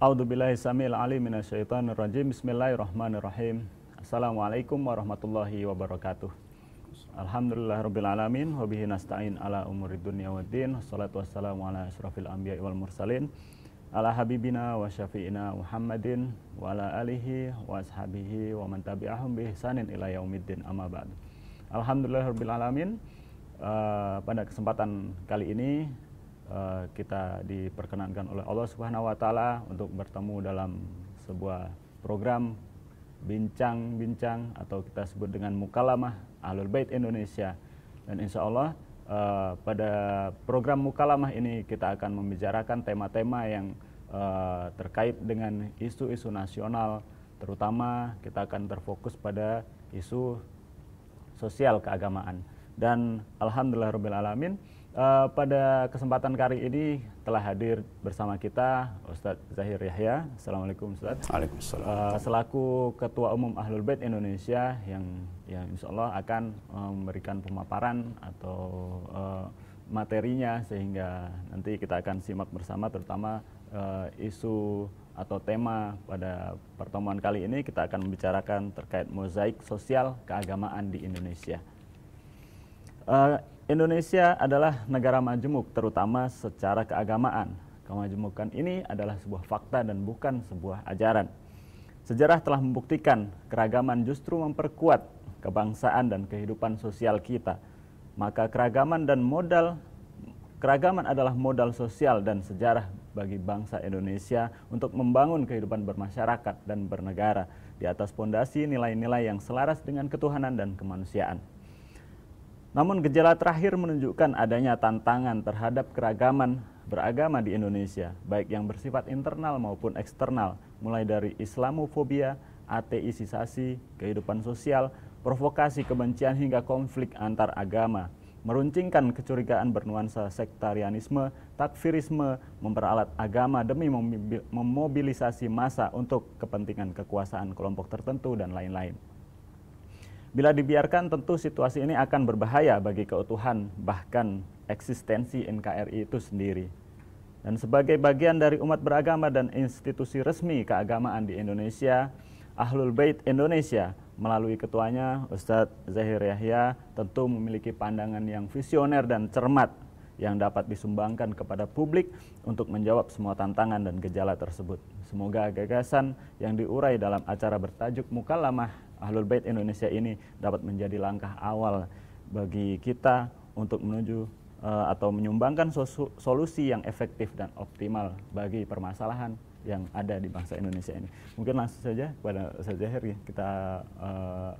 A'udzu billahi samil alim minasyaitonir rajim. Bismillahirrahmanirrahim. Assalamualaikum warahmatullahi wabarakatuh. Alhamdulillah rabbil alamin wa bihi nasta'in ala umuri dunya waddin. Shalatu wassalamu ala asyrafil anbiya wal mursalin. Ala habibina wa syafi'ina Muhammadin wa ala alihi wa ashabihi wa man tabi'ahum bi ihsanin ila yaumiddin amma ba'd. Alhamdulillah rabbil alamin. Uh, pada kesempatan kali ini Eh, kita diperkenankan oleh Allah Subhanahu wa taala untuk bertemu dalam sebuah program bincang-bincang atau kita sebut dengan mukalamah Ahlul Bait Indonesia. Dan insya Allah uh, pada program mukalamah ini kita akan membicarakan tema-tema yang uh, terkait dengan isu-isu nasional, terutama kita akan terfokus pada isu sosial keagamaan. Dan alhamdulillah alamin Uh, pada kesempatan kali ini telah hadir bersama kita Ustadz Zahir Yahya. Assalamualaikum Ustadz. Waalaikumsalam. Uh, selaku Ketua Umum Ahlul Bait Indonesia yang ya insya Allah akan uh, memberikan pemaparan atau uh, materinya sehingga nanti kita akan simak bersama terutama uh, isu atau tema pada pertemuan kali ini kita akan membicarakan terkait mozaik sosial keagamaan di Indonesia. Uh, Indonesia adalah negara majemuk, terutama secara keagamaan. Kemajemukan ini adalah sebuah fakta dan bukan sebuah ajaran. Sejarah telah membuktikan keragaman justru memperkuat kebangsaan dan kehidupan sosial kita. Maka keragaman dan modal keragaman adalah modal sosial dan sejarah bagi bangsa Indonesia untuk membangun kehidupan bermasyarakat dan bernegara di atas pondasi nilai-nilai yang selaras dengan ketuhanan dan kemanusiaan. Namun gejala terakhir menunjukkan adanya tantangan terhadap keragaman beragama di Indonesia, baik yang bersifat internal maupun eksternal, mulai dari Islamofobia, ateisisasi, kehidupan sosial, provokasi kebencian hingga konflik antar agama, meruncingkan kecurigaan bernuansa sektarianisme, takfirisme, memperalat agama demi memobilisasi massa untuk kepentingan kekuasaan kelompok tertentu dan lain-lain. Bila dibiarkan tentu situasi ini akan berbahaya bagi keutuhan bahkan eksistensi NKRI itu sendiri. Dan sebagai bagian dari umat beragama dan institusi resmi keagamaan di Indonesia, Ahlul Bait Indonesia melalui ketuanya Ustadz Zahir Yahya tentu memiliki pandangan yang visioner dan cermat yang dapat disumbangkan kepada publik untuk menjawab semua tantangan dan gejala tersebut. Semoga gagasan yang diurai dalam acara bertajuk Mukalamah Ahlul Bait Indonesia ini dapat menjadi langkah awal bagi kita untuk menuju uh, atau menyumbangkan solusi yang efektif dan optimal bagi permasalahan yang ada di bangsa Indonesia ini. Mungkin langsung saja kepada Ustaz Zahir ya, kita uh,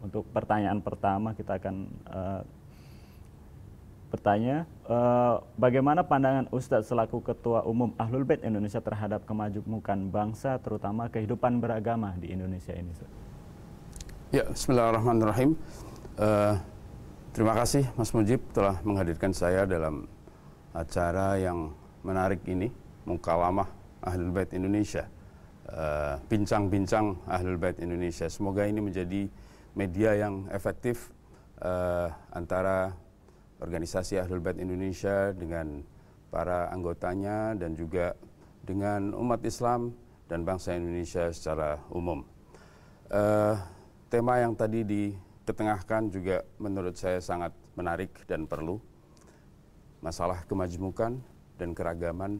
untuk pertanyaan pertama kita akan uh, bertanya uh, bagaimana pandangan Ustadz selaku Ketua Umum Ahlul Bait Indonesia terhadap kemajemukan bangsa terutama kehidupan beragama di Indonesia ini. Ustaz? Ya, bismillahirrahmanirrahim. Uh, terima kasih Mas Mujib telah menghadirkan saya dalam acara yang menarik ini, Mukalamah Ahlul Bait Indonesia. Eh, bincang-bincang uh, Ahlul Bait Indonesia. Semoga ini menjadi media yang efektif uh, antara organisasi Ahlul Bait Indonesia dengan para anggotanya dan juga dengan umat Islam dan bangsa Indonesia secara umum. Uh, tema yang tadi diketengahkan juga menurut saya sangat menarik dan perlu. Masalah kemajemukan dan keragaman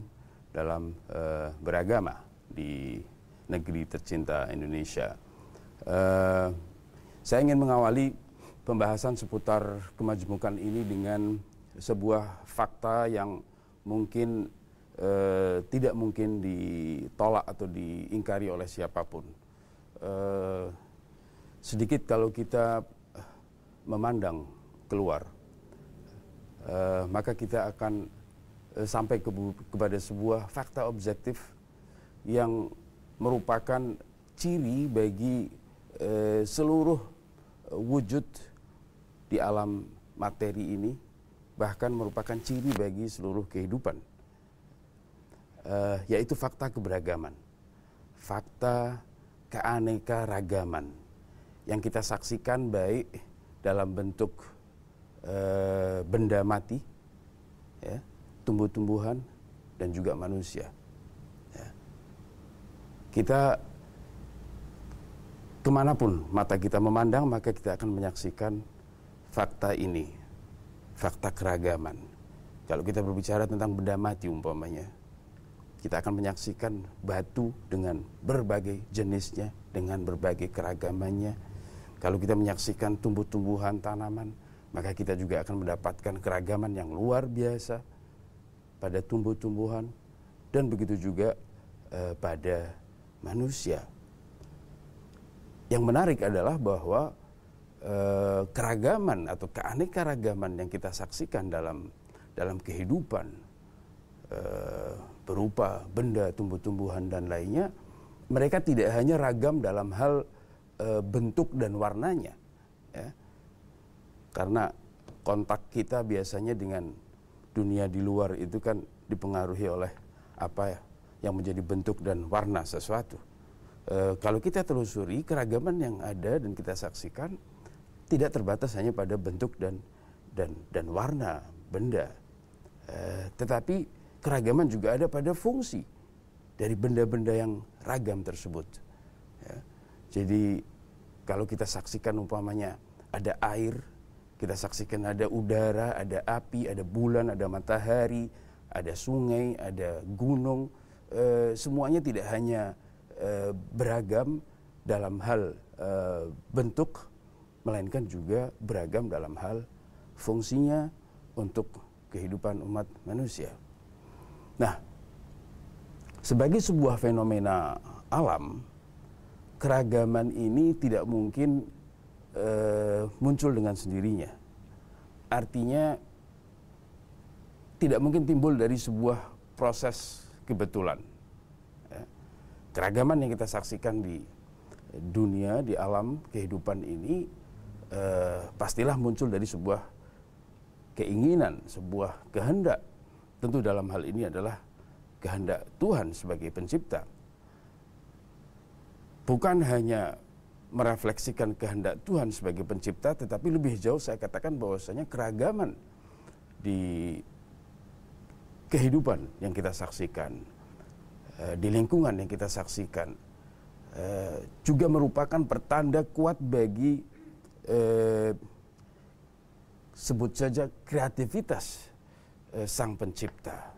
dalam uh, beragama di negeri tercinta Indonesia. Uh, saya ingin mengawali pembahasan seputar kemajemukan ini dengan sebuah fakta yang mungkin uh, tidak mungkin ditolak atau diingkari oleh siapapun. Uh, sedikit kalau kita eh, memandang keluar, uh, maka kita akan uh, sampai ke, kepada sebuah fakta objektif yang merupakan ciri bagi uh, seluruh wujud di alam materi ini, bahkan merupakan ciri bagi seluruh kehidupan, yaitu fakta keberagaman, fakta keanekaragaman yang kita saksikan baik dalam bentuk e, benda mati, ya, tumbuh-tumbuhan dan juga manusia. Ya. Kita kemanapun mata kita memandang maka kita akan menyaksikan fakta ini, fakta keragaman. Kalau kita berbicara tentang benda mati umpamanya, kita akan menyaksikan batu dengan berbagai jenisnya, dengan berbagai keragamannya, kalau kita menyaksikan tumbuh-tumbuhan, tanaman, maka kita juga akan mendapatkan keragaman yang luar biasa pada tumbuh-tumbuhan dan begitu juga e, pada manusia. Yang menarik adalah bahwa e, keragaman atau keanekaragaman yang kita saksikan dalam dalam kehidupan e, berupa benda, tumbuh-tumbuhan dan lainnya, mereka tidak hanya ragam dalam hal Eh, bentuk dan warnanya. Ya. Karena kontak kita biasanya dengan dunia di luar itu kan dipengaruhi oleh apa ya yang menjadi bentuk dan warna sesuatu. E, kalau kita telusuri keragaman yang ada dan kita saksikan tidak terbatas hanya pada bentuk dan dan dan warna benda, e, tetapi keragaman juga ada pada fungsi dari benda-benda yang ragam tersebut. Jadi kalau kita saksikan umpamanya ada air, kita saksikan ada udara, ada api, ada bulan, ada matahari, ada sungai, ada gunung, e, semuanya tidak hanya e, beragam dalam hal e, bentuk, melainkan juga beragam dalam hal fungsinya untuk kehidupan umat manusia. Nah, sebagai sebuah fenomena alam, keragaman ini tidak mungkin uh, muncul dengan sendirinya. Artinya tidak mungkin timbul dari sebuah proses kebetulan. Ya. Keragaman yang kita saksikan di dunia, di alam kehidupan ini eh, pastilah muncul dari sebuah keinginan, sebuah kehendak. Tentu dalam hal ini adalah kehendak Tuhan sebagai pencipta bukan hanya merefleksikan kehendak Tuhan sebagai pencipta, tetapi lebih jauh saya katakan bahwasanya keragaman di kehidupan yang kita saksikan, eh, di lingkungan yang kita saksikan, eh, juga merupakan pertanda kuat bagi eh, sebut saja kreativitas sang pencipta.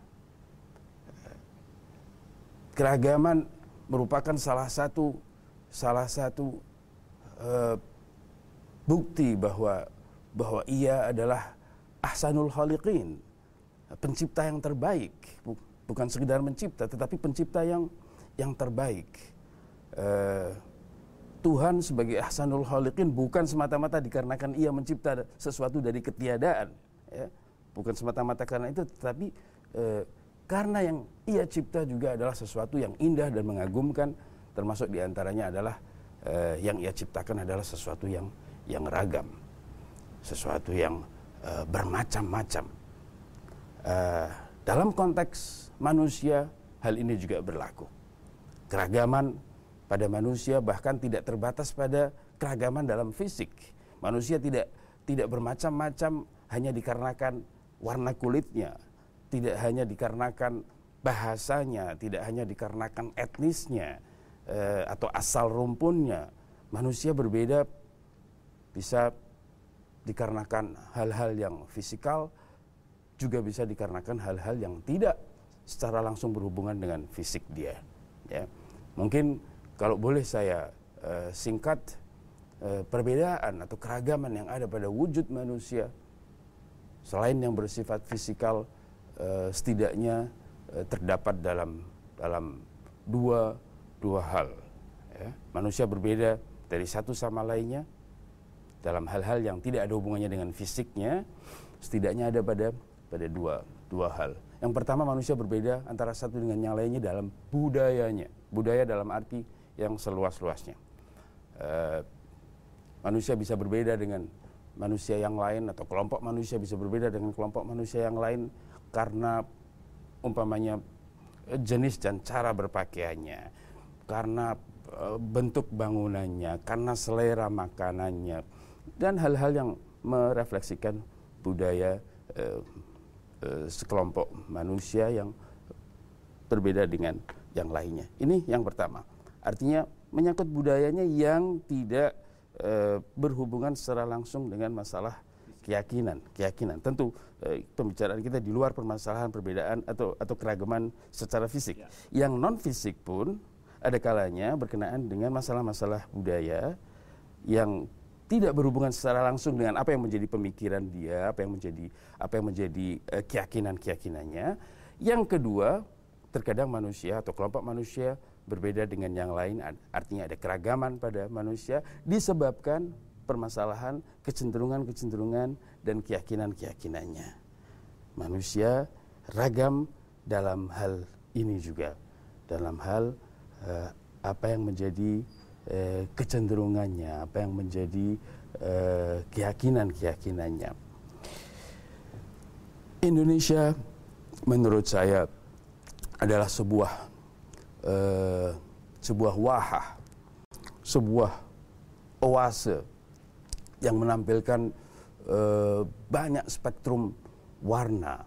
Keragaman merupakan salah satu salah satu uh, bukti bahwa bahwa ia adalah ahsanul khaliqin, pencipta yang terbaik, bukan sekedar mencipta tetapi pencipta yang yang terbaik. Uh, Tuhan sebagai ahsanul khaliqin bukan semata-mata dikarenakan ia mencipta sesuatu dari ketiadaan, ya. Bukan semata-mata karena itu tetapi uh, karena yang ia cipta juga adalah sesuatu yang indah dan mengagumkan termasuk diantaranya adalah eh, yang ia ciptakan adalah sesuatu yang yang ragam, sesuatu yang eh, bermacam-macam. Eh, dalam konteks manusia hal ini juga berlaku. Keragaman pada manusia bahkan tidak terbatas pada keragaman dalam fisik. Manusia tidak tidak bermacam-macam hanya dikarenakan warna kulitnya, tidak hanya dikarenakan bahasanya, tidak hanya dikarenakan etnisnya, eh, atau asal rumpunnya manusia berbeda bisa dikarenakan hal-hal yang fisikal juga bisa dikarenakan hal-hal yang tidak secara langsung berhubungan dengan fisik dia ya mungkin kalau boleh saya eh, singkat eh, perbedaan atau keragaman yang ada pada wujud manusia selain yang bersifat fisikal eh, setidaknya eh, terdapat dalam dalam dua dua hal. Ya. Manusia berbeda dari satu sama lainnya dalam hal-hal yang tidak ada hubungannya dengan fisiknya, setidaknya ada pada pada dua dua hal. Yang pertama manusia berbeda antara satu dengan yang lainnya dalam budayanya, budaya dalam arti yang seluas-luasnya. Uh, manusia bisa berbeda dengan manusia yang lain atau kelompok manusia bisa berbeda dengan kelompok manusia yang lain karena umpamanya eh, jenis dan cara berpakaiannya karena eh, bentuk bangunannya, karena selera makanannya, dan hal-hal yang merefleksikan budaya eh, eh, sekelompok manusia yang berbeda dengan yang lainnya. Ini yang pertama. Artinya menyangkut budayanya yang tidak eh, berhubungan secara langsung dengan masalah keyakinan, keyakinan. Tentu eh, pembicaraan kita di luar permasalahan perbedaan atau atau keragaman secara fisik. Ya. Yang non fisik pun ada kalanya berkenaan dengan masalah-masalah budaya yang tidak berhubungan secara langsung dengan apa yang menjadi pemikiran dia, apa yang menjadi apa yang menjadi uh, keyakinan-keyakinannya. Yang kedua, terkadang manusia atau kelompok manusia berbeda dengan yang lain, artinya ada keragaman pada manusia disebabkan permasalahan kecenderungan-kecenderungan dan keyakinan-keyakinannya. Manusia ragam dalam hal ini juga, dalam hal Eh, apa yang menjadi eh, kecenderungannya, apa yang menjadi eh, keyakinan-keyakinannya. Indonesia menurut saya adalah sebuah uh, sebuah wahah, sebuah oase yang menampilkan uh, banyak spektrum warna,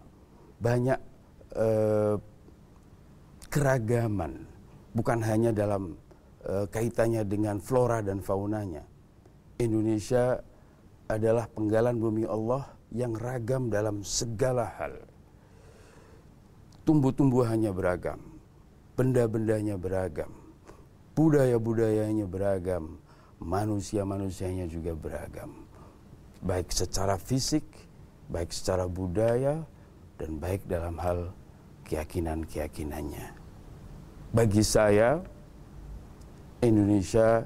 banyak uh, keragaman bukan hanya dalam e, kaitannya dengan flora dan faunanya. Indonesia adalah penggalan bumi Allah yang ragam dalam segala hal. Tumbuh-tumbuhannya beragam, benda-bendanya beragam, budaya-budayanya beragam, manusia-manusianya juga beragam. Baik secara fisik, baik secara budaya, dan baik dalam hal keyakinan-keyakinannya bagi saya Indonesia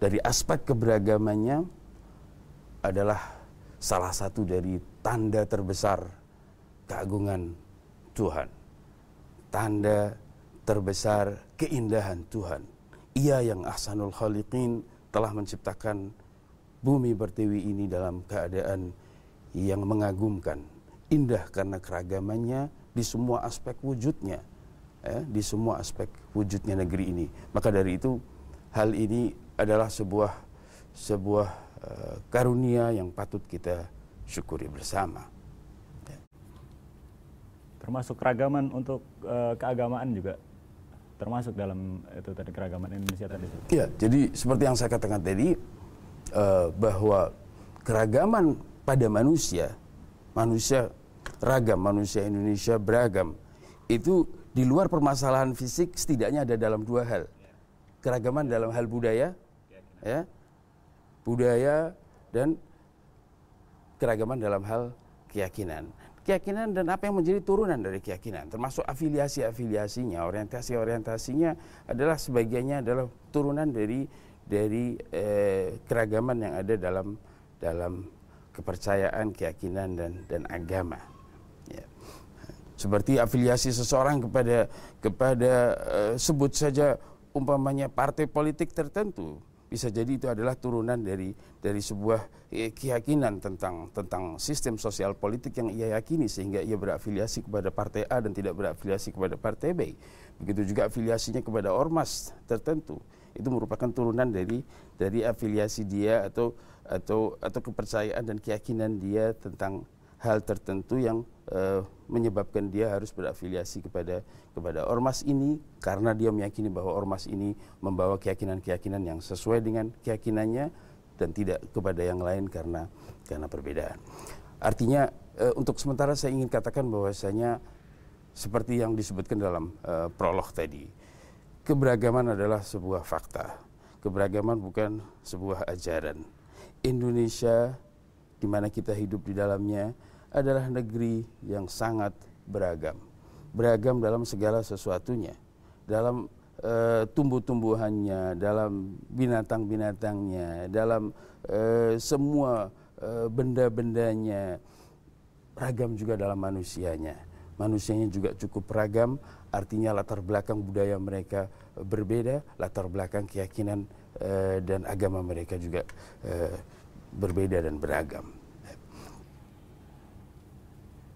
dari aspek keberagamannya adalah salah satu dari tanda terbesar keagungan Tuhan. Tanda terbesar keindahan Tuhan. Ia yang ahsanul khaliqin telah menciptakan bumi pertiwi ini dalam keadaan yang mengagumkan. Indah karena keragamannya di semua aspek wujudnya ya, di semua aspek wujudnya negeri ini. Maka dari itu hal ini adalah sebuah sebuah uh, karunia yang patut kita syukuri bersama. Ya. Termasuk keragaman untuk uh, keagamaan juga termasuk dalam itu tadi keragaman Indonesia tadi. Iya, jadi seperti yang saya katakan tadi uh, bahwa keragaman pada manusia, manusia ragam, manusia Indonesia beragam itu di luar permasalahan fisik setidaknya ada dalam dua hal keragaman dalam hal budaya ya budaya dan keragaman dalam hal keyakinan keyakinan dan apa yang menjadi turunan dari keyakinan termasuk afiliasi-afiliasinya orientasi-orientasinya adalah sebagiannya adalah turunan dari dari eh, keragaman yang ada dalam dalam kepercayaan keyakinan dan dan agama seperti afiliasi seseorang kepada kepada uh, sebut saja umpamanya partai politik tertentu bisa jadi itu adalah turunan dari dari sebuah eh, keyakinan tentang tentang sistem sosial politik yang ia yakini sehingga ia berafiliasi kepada partai A dan tidak berafiliasi kepada partai B. Begitu juga afiliasinya kepada ormas tertentu itu merupakan turunan dari dari afiliasi dia atau atau atau kepercayaan dan keyakinan dia tentang hal tertentu yang uh, menyebabkan dia harus berafiliasi kepada kepada ormas ini karena dia meyakini bahwa ormas ini membawa keyakinan-keyakinan yang sesuai dengan keyakinannya dan tidak kepada yang lain karena karena perbedaan. Artinya e, untuk sementara saya ingin katakan bahwasanya seperti yang disebutkan dalam e, prolog tadi. Keberagaman adalah sebuah fakta. Keberagaman bukan sebuah ajaran. Indonesia di mana kita hidup di dalamnya adalah negeri yang sangat beragam. Beragam dalam segala sesuatunya. Dalam e, tumbuh-tumbuhannya, dalam binatang-binatangnya, dalam e, semua e, benda-bendanya. Ragam juga dalam manusianya. Manusianya juga cukup ragam, artinya latar belakang budaya mereka berbeda, latar belakang keyakinan e, dan agama mereka juga e, berbeda dan beragam.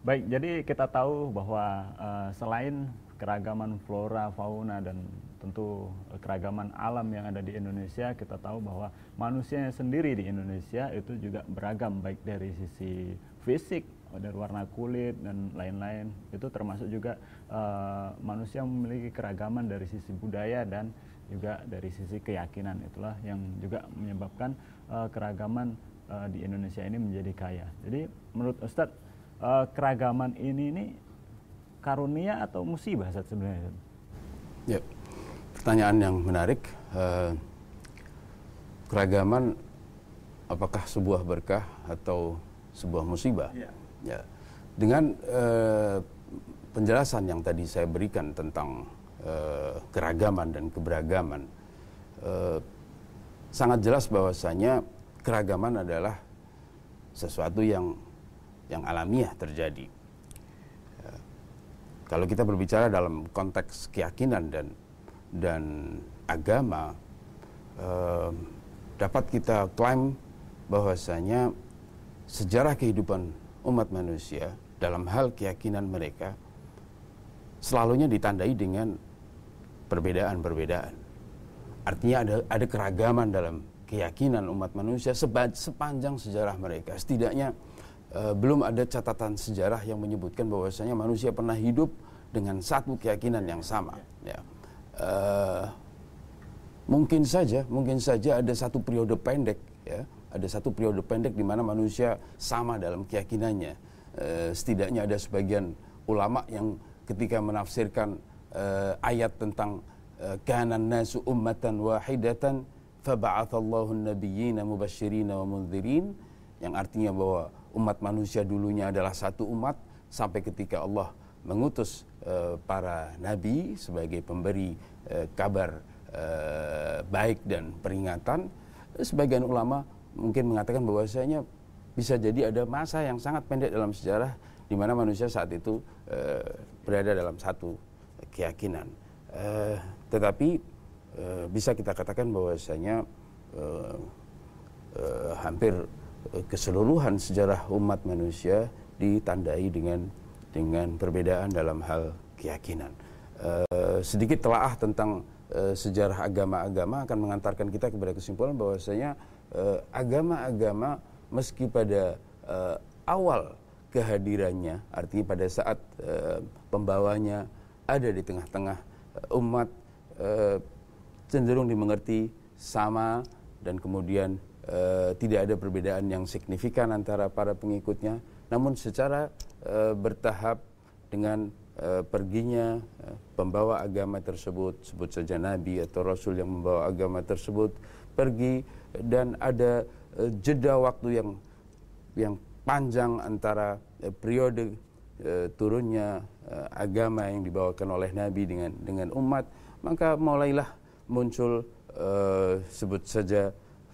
Baik, jadi kita tahu bahwa uh, selain keragaman flora, fauna dan tentu keragaman alam yang ada di Indonesia, kita tahu bahwa manusia sendiri di Indonesia itu juga beragam baik dari sisi fisik, dari warna kulit dan lain-lain. Itu termasuk juga uh, manusia memiliki keragaman dari sisi budaya dan juga dari sisi keyakinan. Itulah yang juga menyebabkan uh, keragaman uh, di Indonesia ini menjadi kaya. Jadi menurut Ustadz uh, keragaman ini ini karunia atau musibah sebenarnya? Ya, pertanyaan yang menarik. Uh, keragaman apakah sebuah berkah atau sebuah musibah? Ya. ya. Dengan uh, penjelasan yang tadi saya berikan tentang uh, keragaman dan keberagaman, uh, sangat jelas bahwasanya keragaman adalah sesuatu yang yang alamiah terjadi. Ya. Kalau kita berbicara dalam konteks keyakinan dan dan agama, eh, dapat kita klaim bahwasanya sejarah kehidupan umat manusia dalam hal keyakinan mereka selalunya ditandai dengan perbedaan-perbedaan. Artinya ada ada keragaman dalam keyakinan umat manusia sepanjang sejarah mereka. Setidaknya uh, belum ada catatan sejarah yang menyebutkan bahwasanya manusia pernah hidup dengan satu keyakinan yang sama. Ya. Uh, mungkin saja, mungkin saja ada satu periode pendek, ya, ada satu periode pendek di mana manusia sama dalam keyakinannya. Uh, setidaknya ada sebagian ulama yang ketika menafsirkan uh, ayat tentang kanan nasu ummatan wahidatan faba'athallahu nabiyina mubashirina wa munzirin, yang artinya bahwa umat manusia dulunya adalah satu umat sampai ketika Allah mengutus eh, para nabi sebagai pemberi eh, kabar eh, baik dan peringatan sebagian ulama mungkin mengatakan bahwasanya bisa jadi ada masa yang sangat pendek dalam sejarah di mana manusia saat itu berada dalam satu keyakinan tetapi bisa kita katakan bahwasanya hampir Eh, keseluruhan sejarah umat manusia ditandai dengan dengan perbedaan dalam hal keyakinan. Uh, sedikit telaah tentang uh, sejarah agama-agama akan mengantarkan kita kepada kesimpulan bahwasanya agama-agama meski pada awal kehadirannya, artinya pada saat pembawanya ada di tengah-tengah umat cenderung dimengerti sama dan kemudian e, tidak ada perbedaan yang signifikan antara para pengikutnya. Namun secara e, bertahap dengan e, perginya e, pembawa agama tersebut, sebut saja nabi atau rasul yang membawa agama tersebut pergi dan ada e, jeda waktu yang yang panjang antara e, periode e, turunnya e, agama yang dibawakan oleh nabi dengan dengan umat, maka mulailah muncul e, sebut saja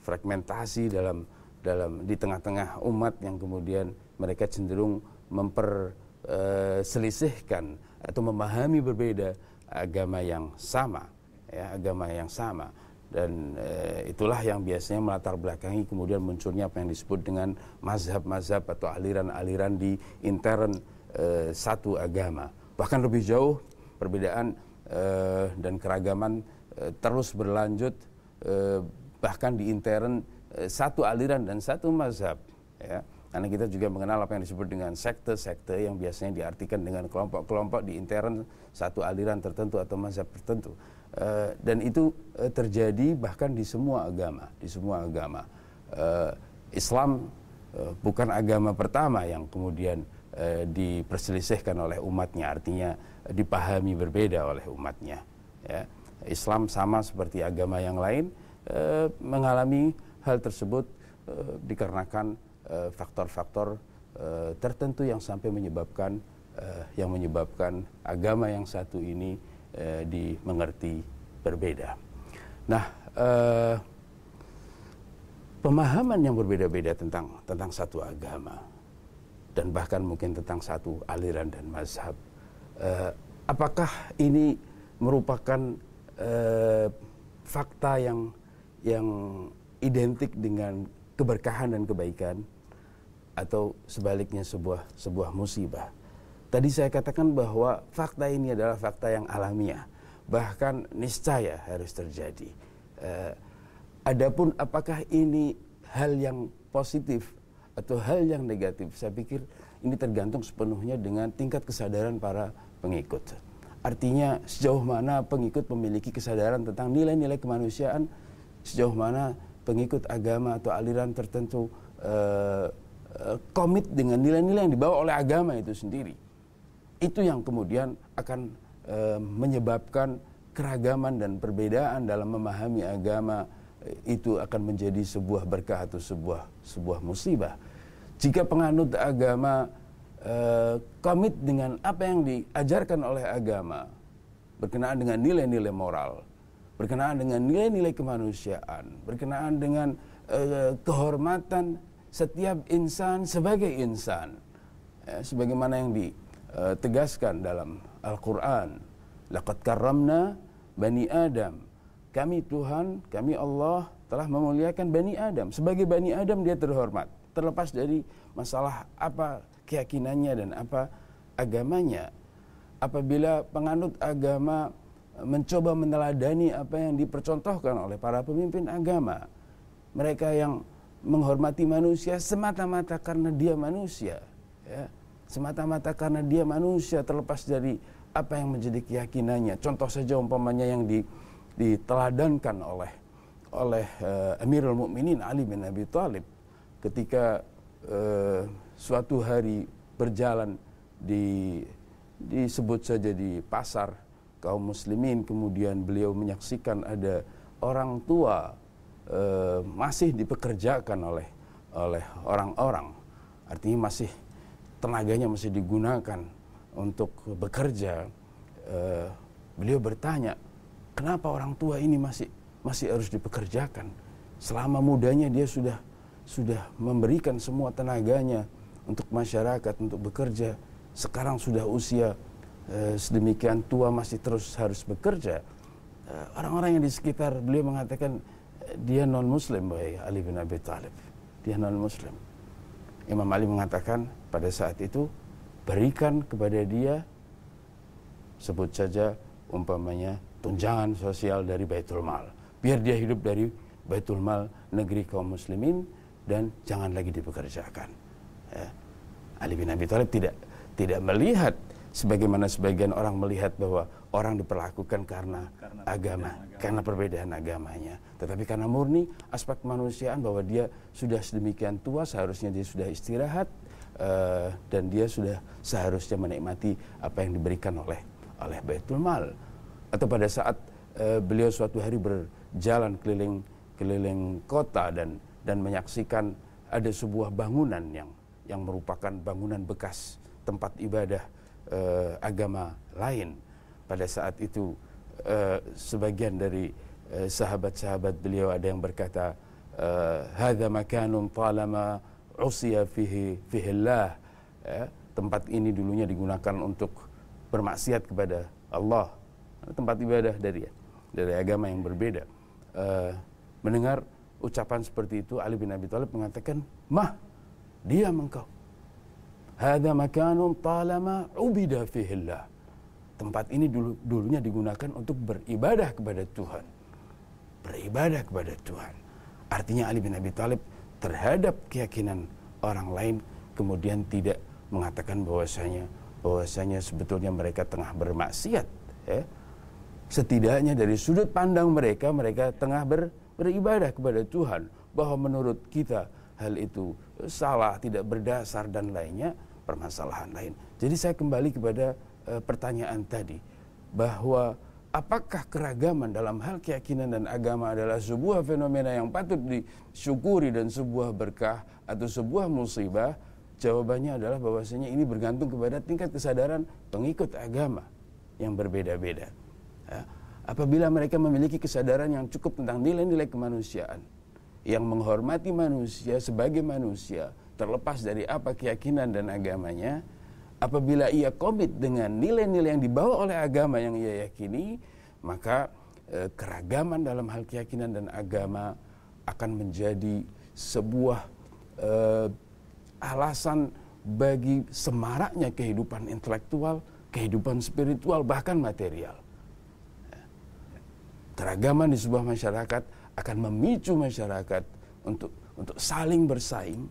fragmentasi dalam dalam di tengah-tengah umat yang kemudian mereka cenderung memperselisihkan eh, uh, atau memahami berbeda agama yang sama ya agama yang sama dan e, itulah yang biasanya melatar belakangi kemudian munculnya apa yang disebut dengan mazhab-mazhab atau aliran-aliran di intern e, satu agama bahkan lebih jauh perbedaan e, dan keragaman e, terus berlanjut bahkan di intern eh, satu aliran dan satu mazhab ya karena kita juga mengenal apa yang disebut dengan sekte-sekte yang biasanya diartikan dengan kelompok-kelompok di intern satu aliran tertentu atau mazhab tertentu eh, dan itu eh, terjadi bahkan di semua agama di semua agama Islam bukan agama pertama yang kemudian diperselisihkan oleh umatnya artinya dipahami berbeda oleh umatnya ya. Islam sama seperti agama yang lain Eh, mengalami hal tersebut eh, dikarenakan eh, faktor-faktor tertentu yang sampai menyebabkan yang menyebabkan agama yang satu ini dimengerti berbeda. Nah, pemahaman yang berbeda-beda tentang tentang satu agama dan bahkan mungkin tentang satu aliran dan mazhab. apakah ini merupakan fakta yang yang identik dengan keberkahan dan kebaikan atau sebaliknya sebuah sebuah musibah. Tadi saya katakan bahwa fakta ini adalah fakta yang alamiah, bahkan niscaya harus terjadi. Eh, adapun apakah ini hal yang positif atau hal yang negatif, saya pikir ini tergantung sepenuhnya dengan tingkat kesadaran para pengikut. Artinya sejauh mana pengikut memiliki kesadaran tentang nilai-nilai kemanusiaan sejauh mana pengikut agama atau aliran tertentu uh, uh, komit dengan nilai-nilai yang dibawa oleh agama itu sendiri. Itu yang kemudian akan uh, menyebabkan keragaman dan perbedaan dalam memahami agama itu akan menjadi sebuah berkah atau sebuah sebuah musibah. Jika penganut agama komit komit dengan apa yang diajarkan oleh agama berkenaan dengan nilai-nilai moral, berkenaan dengan nilai-nilai kemanusiaan, berkenaan dengan uh, kehormatan setiap insan sebagai insan, ya, sebagaimana yang ditegaskan eh, dalam Al-Quran. Lakat karamna bani Adam. Kami Tuhan, kami Allah telah memuliakan bani Adam. Sebagai bani Adam dia terhormat, terlepas dari masalah apa keyakinannya dan apa agamanya. Apabila penganut agama mencoba meneladani apa yang dipercontohkan oleh para pemimpin agama. Mereka yang menghormati manusia semata-mata karena dia manusia, ya. Semata-mata karena dia manusia terlepas dari apa yang menjadi keyakinannya. Contoh saja umpamanya yang di, diteladankan oleh oleh uh, Amirul Mukminin Ali bin Abi Thalib ketika uh, suatu hari berjalan di disebut saja di pasar kaum muslimin kemudian beliau menyaksikan ada orang tua e, masih dipekerjakan oleh oleh orang-orang artinya masih tenaganya masih digunakan untuk bekerja e, beliau bertanya kenapa orang tua ini masih masih harus dipekerjakan selama mudanya dia sudah sudah memberikan semua tenaganya untuk masyarakat untuk bekerja sekarang sudah usia Eh, sedemikian tua masih terus harus bekerja, eh, orang-orang yang di sekitar beliau mengatakan eh, dia non muslim baik Ali bin Abi Thalib dia non muslim Imam Ali mengatakan pada saat itu berikan kepada dia sebut saja umpamanya tunjangan sosial dari Baitul Mal biar dia hidup dari Baitul Mal negeri kaum muslimin dan jangan lagi dipekerjakan ya. Ali bin Abi Thalib tidak tidak melihat sebagaimana sebagian orang melihat bahwa orang diperlakukan karena, karena agama, agama, karena perbedaan agamanya. Tetapi karena murni aspek kemanusiaan bahwa dia sudah sedemikian tua, seharusnya dia sudah istirahat uh, dan dia sudah seharusnya menikmati apa yang diberikan oleh oleh Baitul Mal. Atau pada saat uh, beliau suatu hari berjalan keliling keliling kota dan dan menyaksikan ada sebuah bangunan yang yang merupakan bangunan bekas tempat ibadah uh, agama lain pada saat itu uh, sebagian dari eh, sahabat-sahabat beliau ada yang berkata hadza makanun talama usiya fihi fihillah ya, tempat ini dulunya digunakan untuk bermaksiat kepada Allah tempat ibadah dari dari agama yang berbeda uh, mendengar ucapan seperti itu Ali bin Abi Thalib mengatakan mah diam engkau Hada makanum talama ubida fihillah. Tempat ini dulu, dulunya digunakan untuk beribadah kepada Tuhan. Beribadah kepada Tuhan. Artinya Ali bin Abi Thalib terhadap keyakinan orang lain kemudian tidak mengatakan bahwasanya bahwasanya sebetulnya mereka tengah bermaksiat ya. Setidaknya dari sudut pandang mereka mereka tengah ber, beribadah kepada Tuhan bahwa menurut kita hal itu salah, tidak berdasar dan lainnya permasalahan lain. Jadi saya kembali kepada e, pertanyaan tadi bahwa apakah keragaman dalam hal keyakinan dan agama adalah sebuah fenomena yang patut disyukuri dan sebuah berkah atau sebuah musibah? Jawabannya adalah bahwasanya ini bergantung kepada tingkat kesadaran pengikut agama yang berbeda-beda. Ya. Apabila mereka memiliki kesadaran yang cukup tentang nilai-nilai kemanusiaan, yang menghormati manusia sebagai manusia terlepas dari apa keyakinan dan agamanya apabila ia komit dengan nilai-nilai yang dibawa oleh agama yang ia yakini maka e, keragaman dalam hal keyakinan dan agama akan menjadi sebuah e, alasan bagi semaraknya kehidupan intelektual kehidupan spiritual bahkan material keragaman di sebuah masyarakat akan memicu masyarakat untuk untuk saling bersaing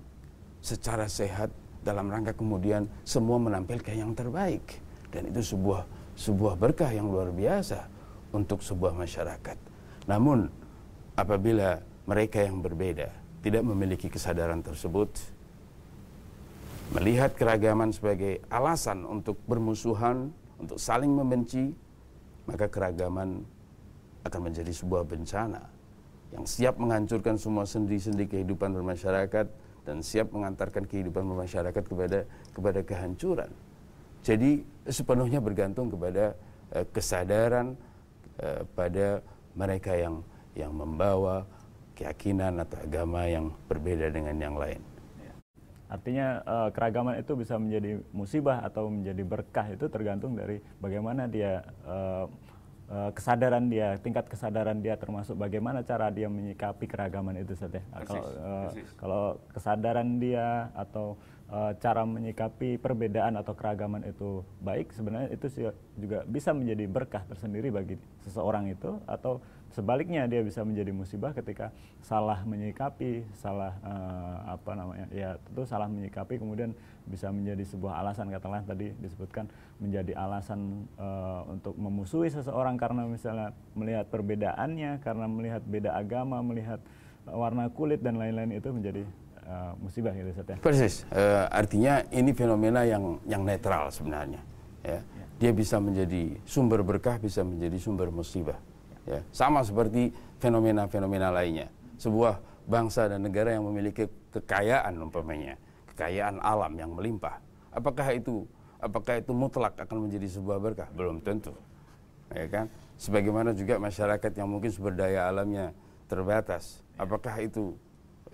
secara sehat dalam rangka kemudian semua menampilkan yang terbaik dan itu sebuah sebuah berkah yang luar biasa untuk sebuah masyarakat. Namun apabila mereka yang berbeda tidak memiliki kesadaran tersebut melihat keragaman sebagai alasan untuk bermusuhan, untuk saling membenci, maka keragaman akan menjadi sebuah bencana yang siap menghancurkan semua sendi-sendi kehidupan bermasyarakat dan siap mengantarkan kehidupan bermasyarakat kepada kepada kehancuran. Jadi sepenuhnya bergantung kepada eh, kesadaran eh, pada mereka yang yang membawa keyakinan atau agama yang berbeda dengan yang lain. Artinya eh, keragaman itu bisa menjadi musibah atau menjadi berkah itu tergantung dari bagaimana dia eh, Eh, kesadaran dia, tingkat kesadaran dia termasuk bagaimana cara dia menyikapi keragaman itu saja. Ya. Nah, kalau uh, kalau kesadaran dia atau uh, cara menyikapi perbedaan atau keragaman itu baik, sebenarnya itu juga bisa menjadi berkah tersendiri bagi seseorang itu atau sebaliknya dia bisa menjadi musibah ketika salah menyikapi, salah uh, apa namanya? ya tentu salah menyikapi kemudian bisa menjadi sebuah alasan katakanlah tadi disebutkan menjadi alasan uh, untuk memusuhi seseorang karena misalnya melihat perbedaannya karena melihat beda agama melihat eh, warna kulit dan lain-lain itu menjadi uh, musibah gitu saja ya. Persis. Uh, artinya ini fenomena yang yang netral sebenarnya ya. ya. Dia bisa menjadi sumber berkah bisa menjadi sumber musibah ya. Sama seperti fenomena-fenomena lainnya. Sebuah bangsa dan negara yang memiliki kekayaan umpamanya kekayaan alam yang melimpah. Apakah itu apakah itu mutlak akan menjadi sebuah berkah? Belum tentu. Ya kan? Sebagaimana juga masyarakat yang mungkin sumber daya alamnya terbatas, ya. apakah itu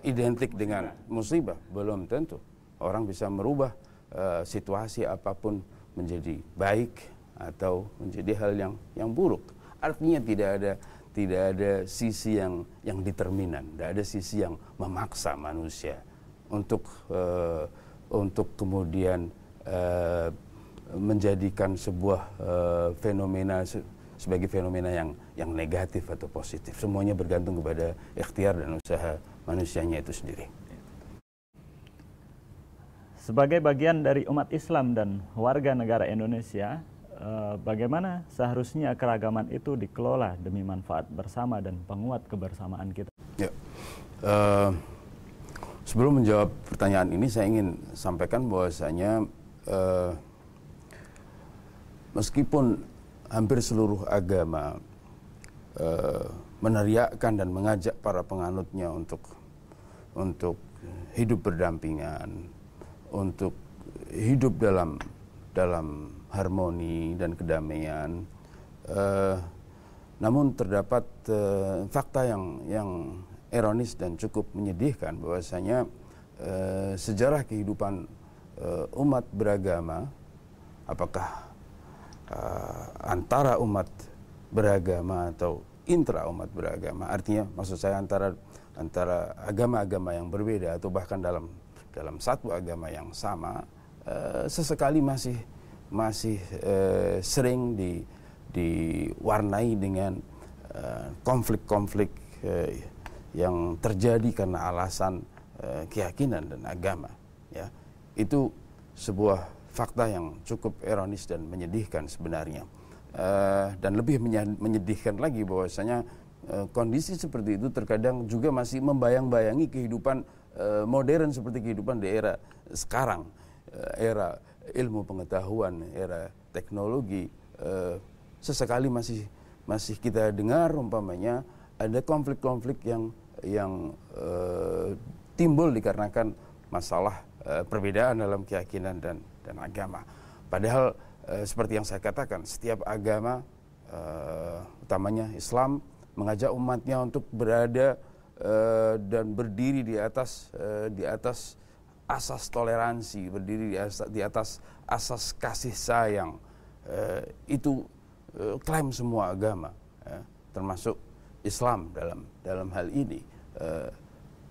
identik dengan musibah? Belum tentu. Orang bisa merubah uh, situasi apapun menjadi baik atau menjadi hal yang yang buruk. Artinya tidak ada tidak ada sisi yang yang determinan, tidak ada sisi yang memaksa manusia untuk uh, untuk kemudian uh, menjadikan sebuah uh, fenomena se sebagai fenomena yang yang negatif atau positif. Semuanya bergantung kepada ikhtiar dan usaha manusianya itu sendiri. Sebagai bagian dari umat Islam dan warga negara Indonesia, bagaimana seharusnya keragaman itu dikelola demi manfaat bersama dan penguat kebersamaan kita? Ya. Uh, Sebelum menjawab pertanyaan ini, saya ingin sampaikan bahwasanya eh, meskipun hampir seluruh agama eh, meneriakkan dan mengajak para penganutnya untuk untuk hidup berdampingan, untuk hidup dalam dalam harmoni dan kedamaian. Eh, namun terdapat eh, fakta yang yang ironis dan cukup menyedihkan bahwasanya e, sejarah kehidupan e, umat beragama apakah e, antara umat beragama atau intra umat beragama artinya maksud saya antara antara agama-agama yang berbeda atau bahkan dalam dalam satu agama yang sama e, sesekali masih masih e, sering di diwarnai dengan konflik-konflik e, yang terjadi karena alasan eh, keyakinan dan agama ya itu sebuah fakta yang cukup ironis dan menyedihkan sebenarnya eh, dan lebih menyedihkan lagi bahwasanya eh, kondisi seperti itu terkadang juga masih membayang-bayangi kehidupan modern seperti kehidupan di era sekarang era ilmu pengetahuan era teknologi sesekali masih masih kita dengar umpamanya ada konflik-konflik yang yang uh, timbul dikarenakan masalah uh, perbedaan dalam keyakinan dan dan agama. Padahal uh, seperti yang saya katakan, setiap agama uh, utamanya Islam mengajak umatnya untuk berada uh, dan berdiri di atas uh, di atas asas toleransi, berdiri di atas, di atas asas kasih sayang. Uh, itu uh, klaim semua agama, ya, termasuk Islam dalam dalam hal ini e,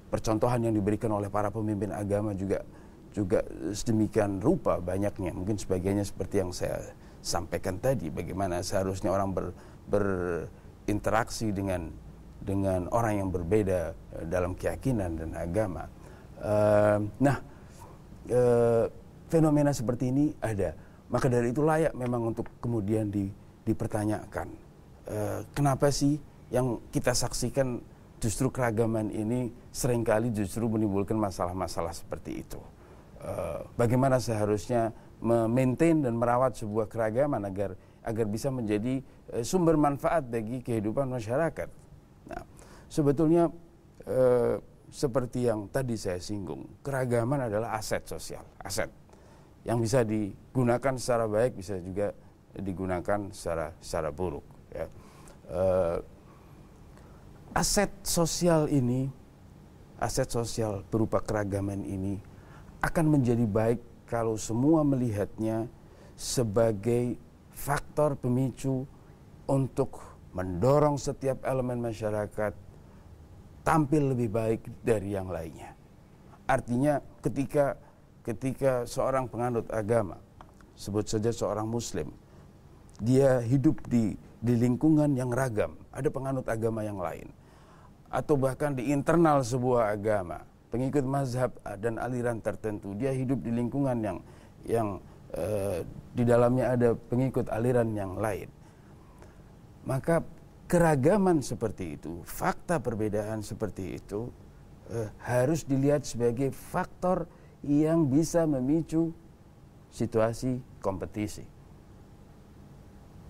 percontohan yang diberikan oleh para pemimpin agama juga juga sedemikian rupa banyaknya mungkin sebagiannya seperti yang saya sampaikan tadi bagaimana seharusnya orang ber, berinteraksi dengan dengan orang yang berbeda eh, dalam keyakinan dan agama. e, nah, e, fenomena seperti ini ada. Maka dari itu layak memang untuk kemudian di, dipertanyakan e, kenapa sih yang kita saksikan justru keragaman ini seringkali justru menimbulkan masalah-masalah seperti itu. Eh, bagaimana seharusnya memaintain dan merawat sebuah keragaman agar agar bisa menjadi eh, sumber manfaat bagi kehidupan masyarakat. Nah, sebetulnya eh, seperti yang tadi saya singgung, keragaman adalah aset sosial, aset yang bisa digunakan secara baik bisa juga digunakan secara secara buruk. Ya aset sosial ini, aset sosial berupa keragaman ini akan menjadi baik kalau semua melihatnya sebagai faktor pemicu untuk mendorong setiap elemen masyarakat tampil lebih baik dari yang lainnya. Artinya ketika ketika seorang penganut agama, sebut saja seorang muslim, dia hidup di di lingkungan yang ragam, ada penganut agama yang lain atau bahkan di internal sebuah agama pengikut mazhab dan aliran tertentu dia hidup di lingkungan yang yang e, di dalamnya ada pengikut aliran yang lain maka keragaman seperti itu fakta perbedaan seperti itu e, harus dilihat sebagai faktor yang bisa memicu situasi kompetisi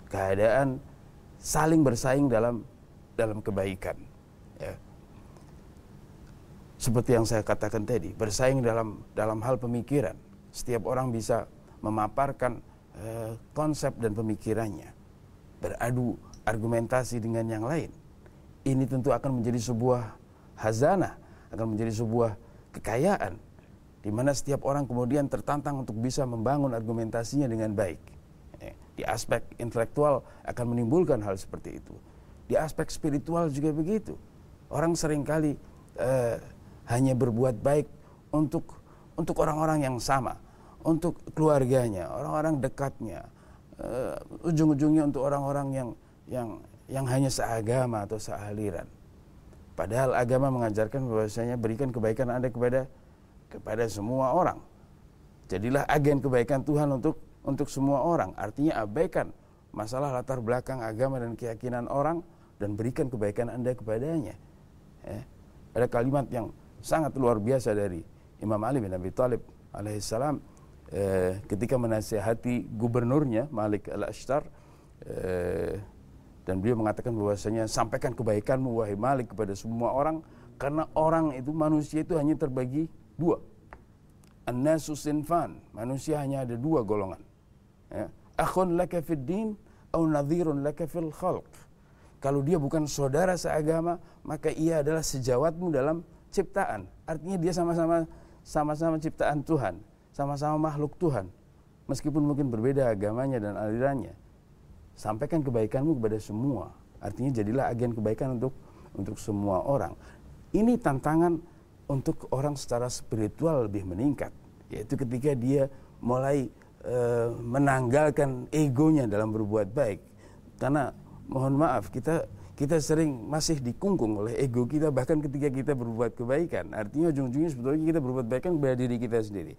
keadaan saling bersaing dalam dalam kebaikan seperti yang saya katakan tadi, bersaing dalam dalam hal pemikiran. Setiap orang bisa memaparkan eh, konsep dan pemikirannya, beradu argumentasi dengan yang lain. Ini tentu akan menjadi sebuah hazana akan menjadi sebuah kekayaan di mana setiap orang kemudian tertantang untuk bisa membangun argumentasinya dengan baik. Eh, di aspek intelektual akan menimbulkan hal seperti itu. Di aspek spiritual juga begitu. Orang seringkali eh, hanya berbuat baik untuk untuk orang-orang yang sama, untuk keluarganya, orang-orang dekatnya, uh, ujung-ujungnya untuk orang-orang yang yang yang hanya seagama atau sealiran. Padahal agama mengajarkan bahwasanya berikan kebaikan Anda kepada kepada semua orang. Jadilah agen kebaikan Tuhan untuk untuk semua orang. Artinya abaikan masalah latar belakang agama dan keyakinan orang dan berikan kebaikan Anda kepadanya. Eh, Ada kalimat yang sangat luar biasa dari Imam Ali bin Abi Thalib alaihissalam eh, ketika menasihati gubernurnya Malik al-Ashtar eh, dan beliau mengatakan bahwasanya sampaikan kebaikanmu wahai Malik kepada semua orang karena orang itu manusia itu hanya terbagi dua an manusia hanya ada dua golongan ya. akhun laka fid din au khalq kalau dia bukan saudara seagama maka ia adalah sejawatmu dalam ciptaan. Artinya dia sama-sama sama-sama ciptaan Tuhan, sama-sama makhluk Tuhan. Meskipun mungkin berbeda agamanya dan alirannya. Sampaikan kebaikanmu kepada semua. Artinya jadilah agen kebaikan untuk untuk semua orang. Ini tantangan untuk orang secara spiritual lebih meningkat, yaitu ketika dia mulai e, menanggalkan egonya dalam berbuat baik. Karena mohon maaf kita kita sering masih dikungkung oleh ego kita bahkan ketika kita berbuat kebaikan. Artinya ujung-ujungnya sebetulnya kita berbuat kebaikan kepada diri kita sendiri.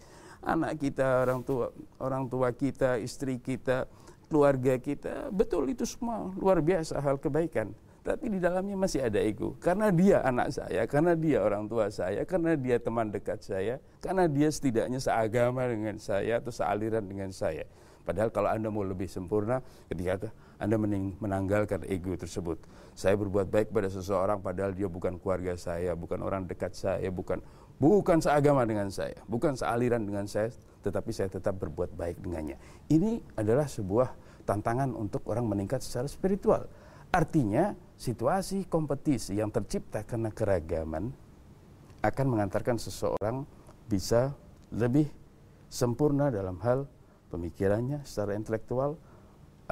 Anak kita, orang tua, orang tua kita, istri kita, keluarga kita, betul itu semua luar biasa hal kebaikan. Tapi di dalamnya masih ada ego. Karena dia anak saya, karena dia orang tua saya, karena dia teman dekat saya, karena dia setidaknya seagama dengan saya atau sealiran dengan saya. Padahal kalau Anda mau lebih sempurna ketika anda menanggalkan ego tersebut. Saya berbuat baik pada seseorang padahal dia bukan keluarga saya, bukan orang dekat saya, bukan bukan seagama dengan saya, bukan sealiran dengan saya, tetapi saya tetap berbuat baik dengannya. Ini adalah sebuah tantangan untuk orang meningkat secara spiritual. Artinya, situasi kompetisi yang tercipta karena keragaman akan mengantarkan seseorang bisa lebih sempurna dalam hal pemikirannya secara intelektual,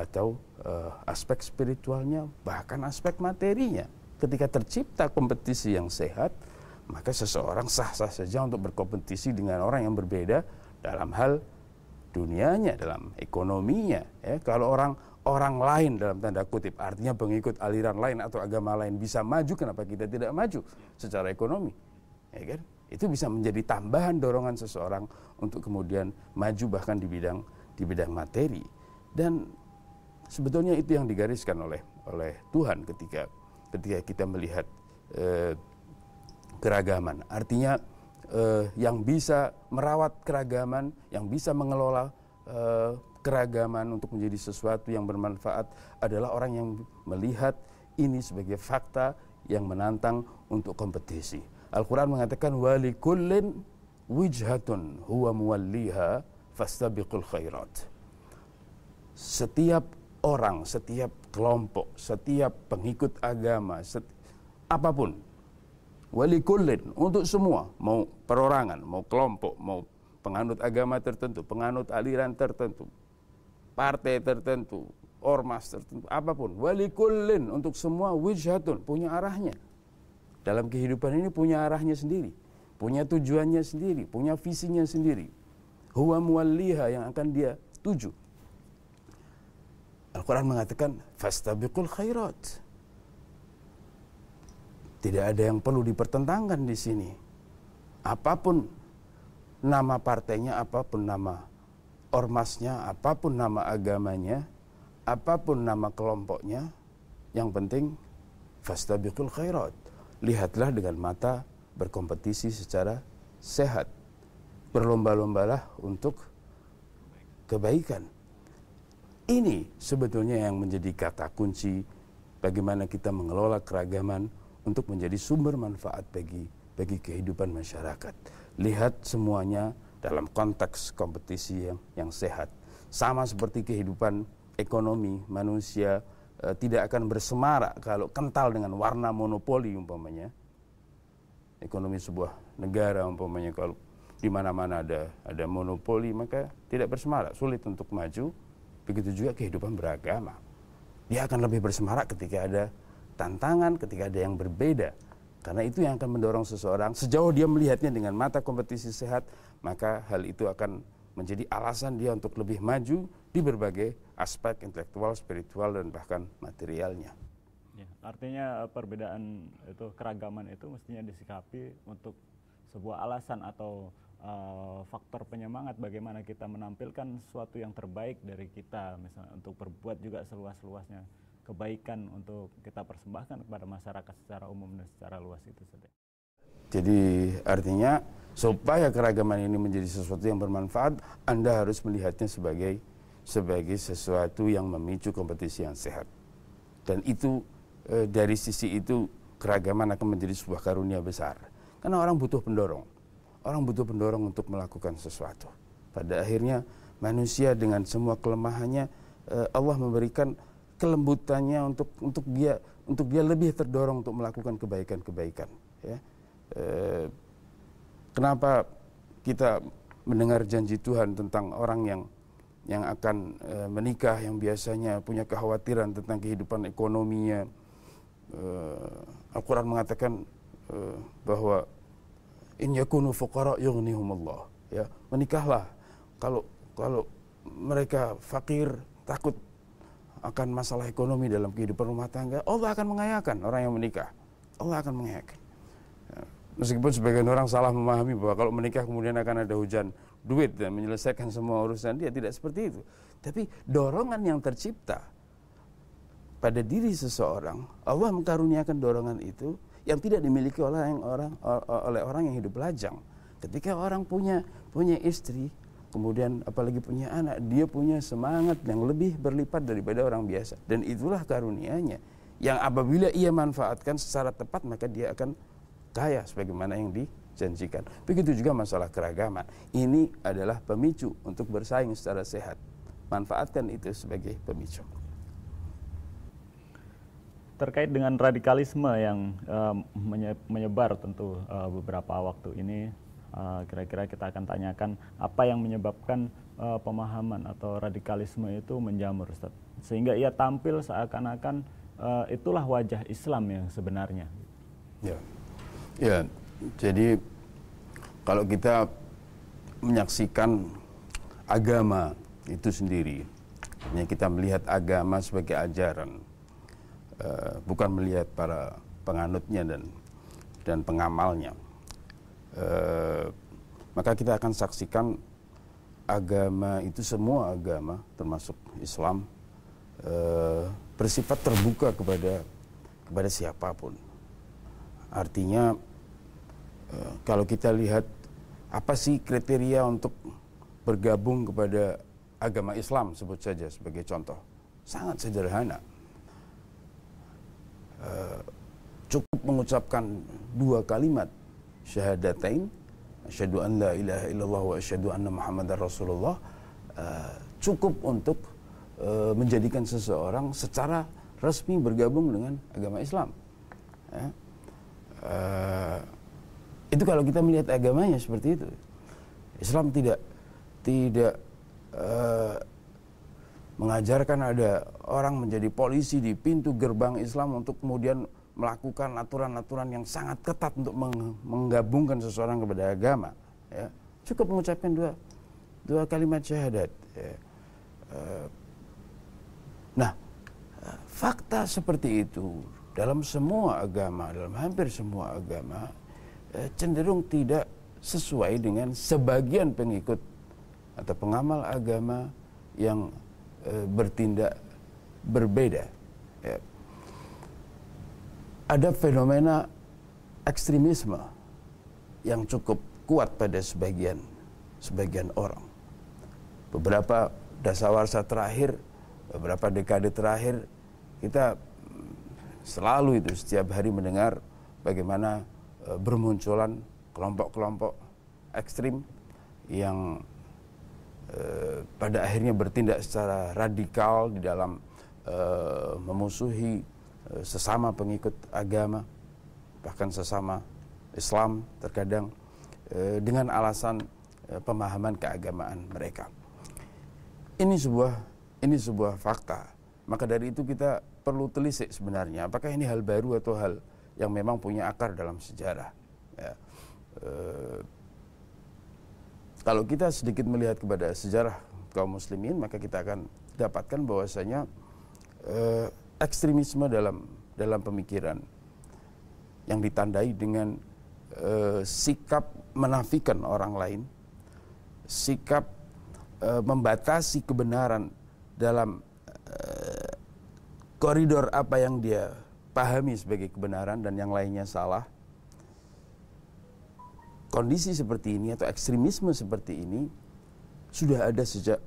atau uh, aspek spiritualnya, bahkan aspek materinya. Ketika tercipta kompetisi yang sehat, maka seseorang sah-sah saja untuk berkompetisi dengan orang yang berbeda dalam hal dunianya, dalam ekonominya. Ya, kalau orang orang lain dalam tanda kutip, artinya pengikut aliran lain atau agama lain bisa maju, kenapa kita tidak maju secara ekonomi? Ya kan? Itu bisa menjadi tambahan dorongan seseorang untuk kemudian maju bahkan di bidang di bidang materi. Dan sebetulnya itu yang digariskan oleh oleh Tuhan ketika ketika kita melihat eh, keragaman. Artinya eh, yang bisa merawat keragaman, yang bisa mengelola eh, keragaman untuk menjadi sesuatu yang bermanfaat adalah orang yang melihat ini sebagai fakta yang menantang untuk kompetisi. Al-Quran mengatakan kullin wijhatun huwa muwalliha fastabiqul khairat. Setiap orang, setiap kelompok, setiap pengikut agama, seti apapun. Walikullin untuk semua, mau perorangan, mau kelompok, mau penganut agama tertentu, penganut aliran tertentu, partai tertentu, ormas tertentu, apapun. wali Walikullin untuk semua wujhatun, punya arahnya. Dalam kehidupan ini punya arahnya sendiri, punya tujuannya sendiri, punya visinya sendiri. Huwa muwalliha yang akan dia tuju Al-Quran mengatakan fastabiqul khairat. Tidak ada yang perlu dipertentangkan di sini. Apapun nama partainya, apapun nama ormasnya, apapun nama agamanya, apapun nama kelompoknya, yang penting fastabiqul khairat. Lihatlah dengan mata berkompetisi secara sehat. Berlomba-lombalah untuk kebaikan ini sebetulnya yang menjadi kata kunci bagaimana kita mengelola keragaman untuk menjadi sumber manfaat bagi bagi kehidupan masyarakat. Lihat semuanya dalam konteks kompetisi yang yang sehat. Sama seperti kehidupan ekonomi manusia e, tidak akan bersemarak kalau kental dengan warna monopoli umpamanya. Ekonomi sebuah negara umpamanya kalau di mana-mana ada ada monopoli maka tidak bersemarak, sulit untuk maju Begitu juga kehidupan beragama. Dia akan lebih bersemarak ketika ada tantangan, ketika ada yang berbeda. Karena itu yang akan mendorong seseorang sejauh dia melihatnya dengan mata kompetisi sehat, maka hal itu akan menjadi alasan dia untuk lebih maju di berbagai aspek intelektual, spiritual dan bahkan materialnya. Ya, artinya eh, perbedaan itu keragaman itu mestinya disikapi untuk sebuah alasan atau uh, faktor penyemangat bagaimana kita menampilkan sesuatu yang terbaik dari kita misalnya untuk berbuat juga seluas-luasnya kebaikan untuk kita persembahkan kepada masyarakat secara umum dan secara luas itu saja. Jadi artinya supaya keragaman ini menjadi sesuatu yang bermanfaat, Anda harus melihatnya sebagai sebagai sesuatu yang memicu kompetisi yang sehat. Dan itu eh, dari sisi itu keragaman akan menjadi sebuah karunia besar. Karena orang butuh pendorong orang butuh pendorong untuk melakukan sesuatu. Pada akhirnya manusia dengan semua kelemahannya eh, Allah memberikan kelembutannya untuk untuk dia untuk dia lebih terdorong untuk melakukan kebaikan-kebaikan ya. Eh, kenapa kita mendengar janji Tuhan tentang orang yang yang akan eh, menikah yang biasanya punya kekhawatiran tentang kehidupan ekonominya Al-Qur'an mengatakan bahwa in yakunu fuqara Allah ya menikahlah kalau kalau mereka fakir takut akan masalah ekonomi dalam kehidupan rumah tangga Allah akan mengayakan orang yang menikah Allah akan mengayakan ya. meskipun sebagian orang salah memahami bahwa kalau menikah kemudian akan ada hujan duit dan menyelesaikan semua urusan dia tidak seperti itu tapi dorongan yang tercipta pada diri seseorang Allah mengkaruniakan dorongan itu yang tidak dimiliki oleh orang oleh orang yang hidup lajang. Ketika orang punya punya istri, kemudian apalagi punya anak, dia punya semangat yang lebih berlipat daripada orang biasa. Dan itulah karunianya yang apabila ia manfaatkan secara tepat maka dia akan kaya sebagaimana yang dijanjikan. Begitu juga masalah keragaman. Ini adalah pemicu untuk bersaing secara sehat. Manfaatkan itu sebagai pemicu terkait dengan radikalisme yang uh, menyebar tentu uh, beberapa waktu ini eh, kira-kira uh, kita akan tanyakan apa yang menyebabkan uh, pemahaman atau radikalisme itu menjamur Ustaz sehingga ia tampil seakan-akan uh, itulah wajah Islam yang sebenarnya. Ya. Ya, jadi kalau kita menyaksikan agama itu sendiri, kita melihat agama sebagai ajaran uh, bukan melihat para penganutnya dan dan pengamalnya. Uh, maka kita akan saksikan agama itu semua agama termasuk Islam uh, bersifat terbuka kepada kepada siapapun. Artinya uh, kalau kita lihat apa sih kriteria untuk bergabung kepada agama Islam sebut saja sebagai contoh sangat sederhana Eh, cukup mengucapkan dua kalimat syahadatain asyhadu an la ilaha illallah wa asyhadu anna muhammadar rasulullah uh, cukup untuk uh, menjadikan seseorang secara resmi bergabung dengan agama Islam. Uh, itu kalau kita melihat agamanya seperti itu. Islam tidak tidak uh, mengajarkan ada orang menjadi polisi di pintu gerbang Islam untuk kemudian melakukan aturan-aturan yang sangat ketat untuk menggabungkan seseorang kepada agama ya cukup mengucapkan dua dua kalimat syahadat ya. Eh, nah fakta seperti itu dalam semua agama dalam hampir semua agama eh, cenderung tidak sesuai dengan sebagian pengikut atau pengamal agama yang Eh, bertindak berbeda. Ya. Ada fenomena ekstremisme yang cukup kuat pada sebagian sebagian orang. Beberapa dasawarsa terakhir, beberapa dekade terakhir kita mm, selalu itu setiap hari mendengar bagaimana eh, bermunculan kelompok-kelompok ekstrim yang Eh, pada akhirnya bertindak secara radikal di dalam eh, memusuhi eh, sesama pengikut agama bahkan sesama Islam terkadang dengan alasan pemahaman keagamaan mereka. Ini sebuah ini sebuah fakta. Maka dari itu kita perlu telisik sebenarnya apakah ini hal baru atau hal yang memang punya akar dalam sejarah. Ya. Kalau kita sedikit melihat kepada sejarah kaum muslimin, maka kita akan dapatkan bahwasanya eh, ekstremisme dalam dalam pemikiran yang ditandai dengan eh, sikap menafikan orang lain, sikap eh, membatasi kebenaran dalam eh, koridor apa yang dia pahami sebagai kebenaran dan yang lainnya salah kondisi seperti ini atau ekstremisme seperti ini sudah ada sejak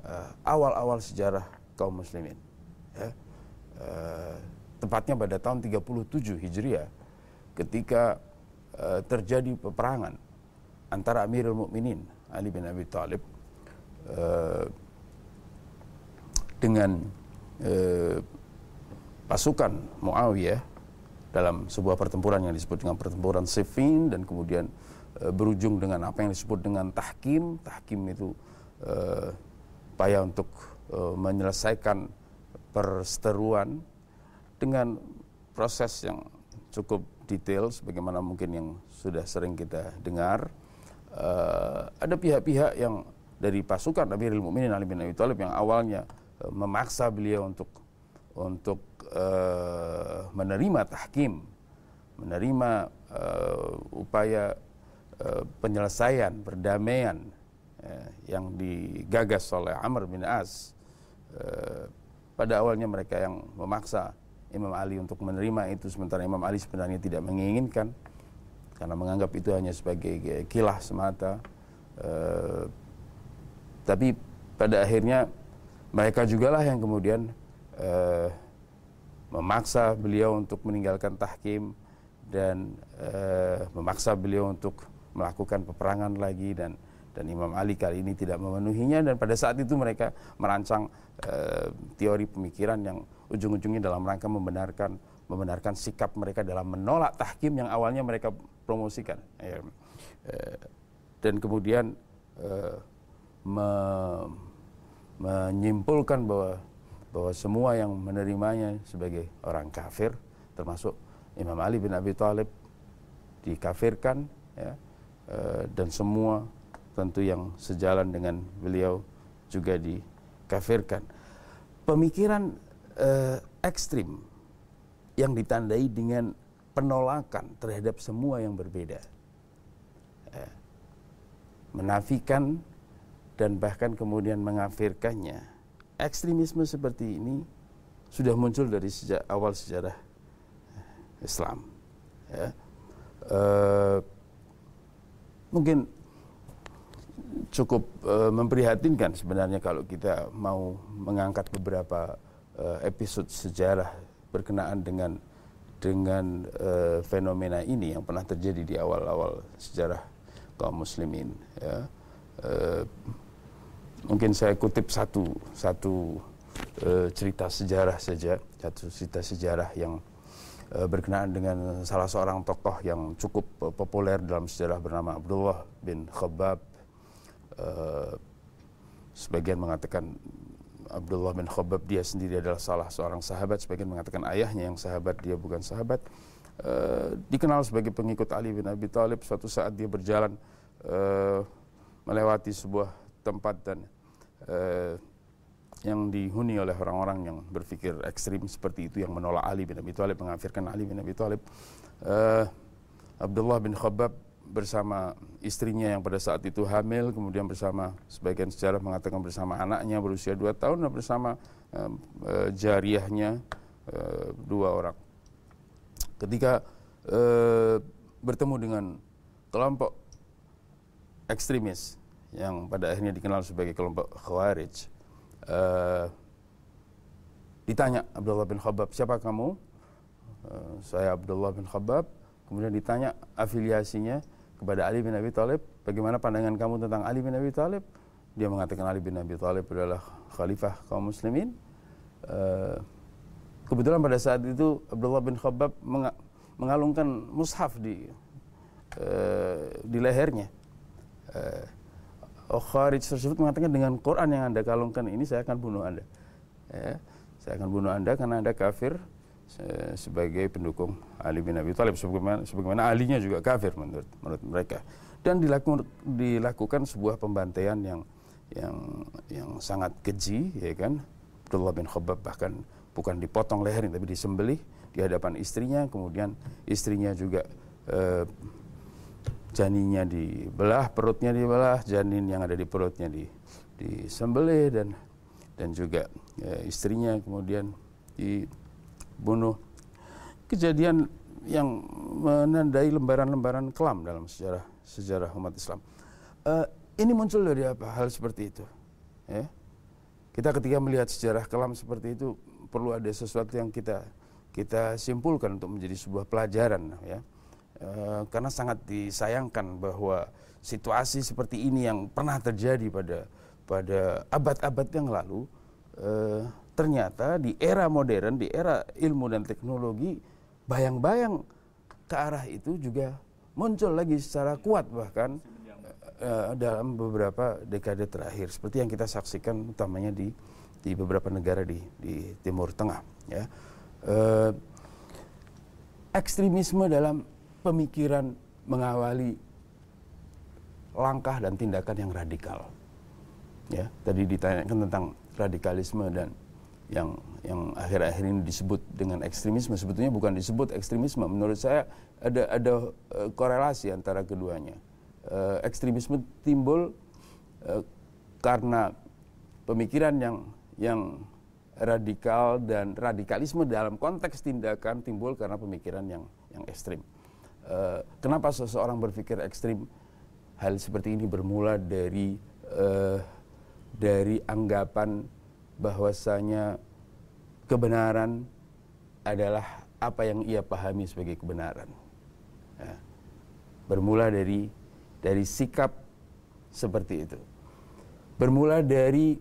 eh, awal-awal uh, sejarah kaum muslimin. Ya. Uh, tepatnya pada tahun 37 Hijriah ketika uh, terjadi peperangan antara Amirul Mukminin Ali bin Abi Thalib uh, dengan uh, pasukan Muawiyah dalam sebuah pertempuran yang disebut dengan pertempuran Siffin dan kemudian Eh, berujung dengan apa yang disebut dengan tahkim. Tahkim itu upaya eh, upaya untuk uh, menyelesaikan perseteruan dengan proses yang cukup detail, sebagaimana mungkin yang sudah sering kita dengar. Uh, ada pihak-pihak yang dari pasukan Rilmu Mukminin Ali bin Abi Thalib yang awalnya uh, memaksa beliau untuk untuk uh, menerima tahkim, menerima uh, upaya Eh, penyelesaian perdamaian eh, yang digagas oleh Amr bin As eh, pada awalnya mereka yang memaksa Imam Ali untuk menerima itu sementara Imam Ali sebenarnya tidak menginginkan karena menganggap itu hanya sebagai kilah semata tapi pada akhirnya mereka juga lah yang kemudian memaksa beliau untuk meninggalkan tahkim dan memaksa beliau untuk melakukan peperangan lagi dan dan Imam Ali kali ini tidak memenuhinya dan pada saat itu mereka merancang uh, teori pemikiran yang ujung-ujungnya dalam rangka membenarkan membenarkan sikap mereka dalam menolak tahkim yang awalnya mereka promosikan ya, eh, dan kemudian eh, me menyimpulkan bahwa bahwa semua yang menerimanya sebagai orang kafir termasuk Imam Ali bin Abi Thalib dikafirkan ya Eh, dan semua tentu yang sejalan dengan beliau juga dikafirkan. Pemikiran uh, ekstrim yang ditandai dengan penolakan terhadap semua yang berbeda, uh, menafikan dan bahkan kemudian mengafirkannya. Ekstremisme seperti ini sudah muncul dari sejak awal sejarah Islam. Ya. uh, mungkin cukup uh, memprihatinkan sebenarnya kalau kita mau mengangkat beberapa uh, episode sejarah berkenaan dengan dengan uh, fenomena ini yang pernah terjadi di awal-awal sejarah kaum muslimin ya. uh, mungkin saya kutip satu satu uh, cerita sejarah saja satu cerita sejarah yang Eh, berkenaan dengan salah seorang tokoh yang cukup eh, populer dalam sejarah bernama Abdullah bin Khabbab. Eh, sebagian mengatakan Abdullah bin Khabbab dia sendiri adalah salah seorang sahabat, sebagian mengatakan ayahnya yang sahabat, dia bukan sahabat. Dikenal sebagai pengikut Ali bin Abi Thalib, suatu saat dia berjalan melewati sebuah tempat dan yang dihuni oleh orang-orang yang berpikir ekstrim seperti itu yang menolak Ali bin Abi Thalib mengafirkan Ali bin Abi Thalib uh, Abdullah bin Khabbab bersama istrinya yang pada saat itu hamil kemudian bersama sebagian sejarah mengatakan bersama anaknya berusia 2 tahun dan bersama uh, uh, jariahnya uh, dua orang ketika uh, bertemu dengan kelompok ekstremis yang pada akhirnya dikenal sebagai kelompok khawarij Eh, ditanya Abdullah bin Khabbab, siapa kamu? Uh, saya Abdullah bin Khabbab. Kemudian ditanya afiliasinya kepada Ali bin Abi Thalib, bagaimana pandangan kamu tentang Ali bin Abi Thalib? Dia mengatakan Ali bin Abi Thalib adalah khalifah kaum muslimin. Uh, kebetulan pada saat itu Abdullah bin Khabbab meng mengalungkan mushaf di uh, di lehernya. Uh, Oh, kharij tersebut mengatakan dengan Quran yang Anda kalungkan ini saya akan bunuh Anda. Ya, saya akan bunuh Anda karena Anda kafir sebagai pendukung Ali bin Abi Thalib sebagaimana, sebagaimana alinya juga kafir menurut menurut mereka dan dilakukan dilakukan sebuah pembantaian yang yang yang sangat keji ya kan Abdullah bin Khobab bahkan bukan dipotong lehernya tapi disembelih di hadapan istrinya kemudian istrinya juga eh, janinnya dibelah, perutnya dibelah, janin yang ada di perutnya di disembelih dan dan juga ya, istrinya kemudian dibunuh. Kejadian yang menandai lembaran-lembaran kelam dalam sejarah sejarah umat Islam. Uh, ini muncul dari apa hal seperti itu? Ya. Kita ketika melihat sejarah kelam seperti itu perlu ada sesuatu yang kita kita simpulkan untuk menjadi sebuah pelajaran ya e, karena sangat disayangkan bahwa situasi seperti ini yang pernah terjadi pada pada abad-abad yang lalu e, ternyata di era modern, di era ilmu dan teknologi, bayang-bayang ke arah itu juga muncul lagi secara kuat bahkan e, dalam beberapa dekade terakhir seperti yang kita saksikan utamanya di di beberapa negara di di Timur Tengah ya. e, ekstremisme dalam pemikiran mengawali langkah dan tindakan yang radikal. Ya, tadi ditanyakan tentang radikalisme dan yang yang akhir-akhir ini disebut dengan ekstremisme sebetulnya bukan disebut ekstremisme menurut saya ada ada eh, korelasi antara keduanya eh, ekstremisme timbul eh, karena pemikiran yang yang radikal dan radikalisme dalam konteks tindakan timbul karena pemikiran yang yang ekstrim Eh, kenapa seseorang berpikir ekstrim hal seperti ini bermula dari uh, dari anggapan bahwasanya kebenaran adalah apa yang ia pahami sebagai kebenaran. Ya. Bermula dari dari sikap seperti itu. Bermula dari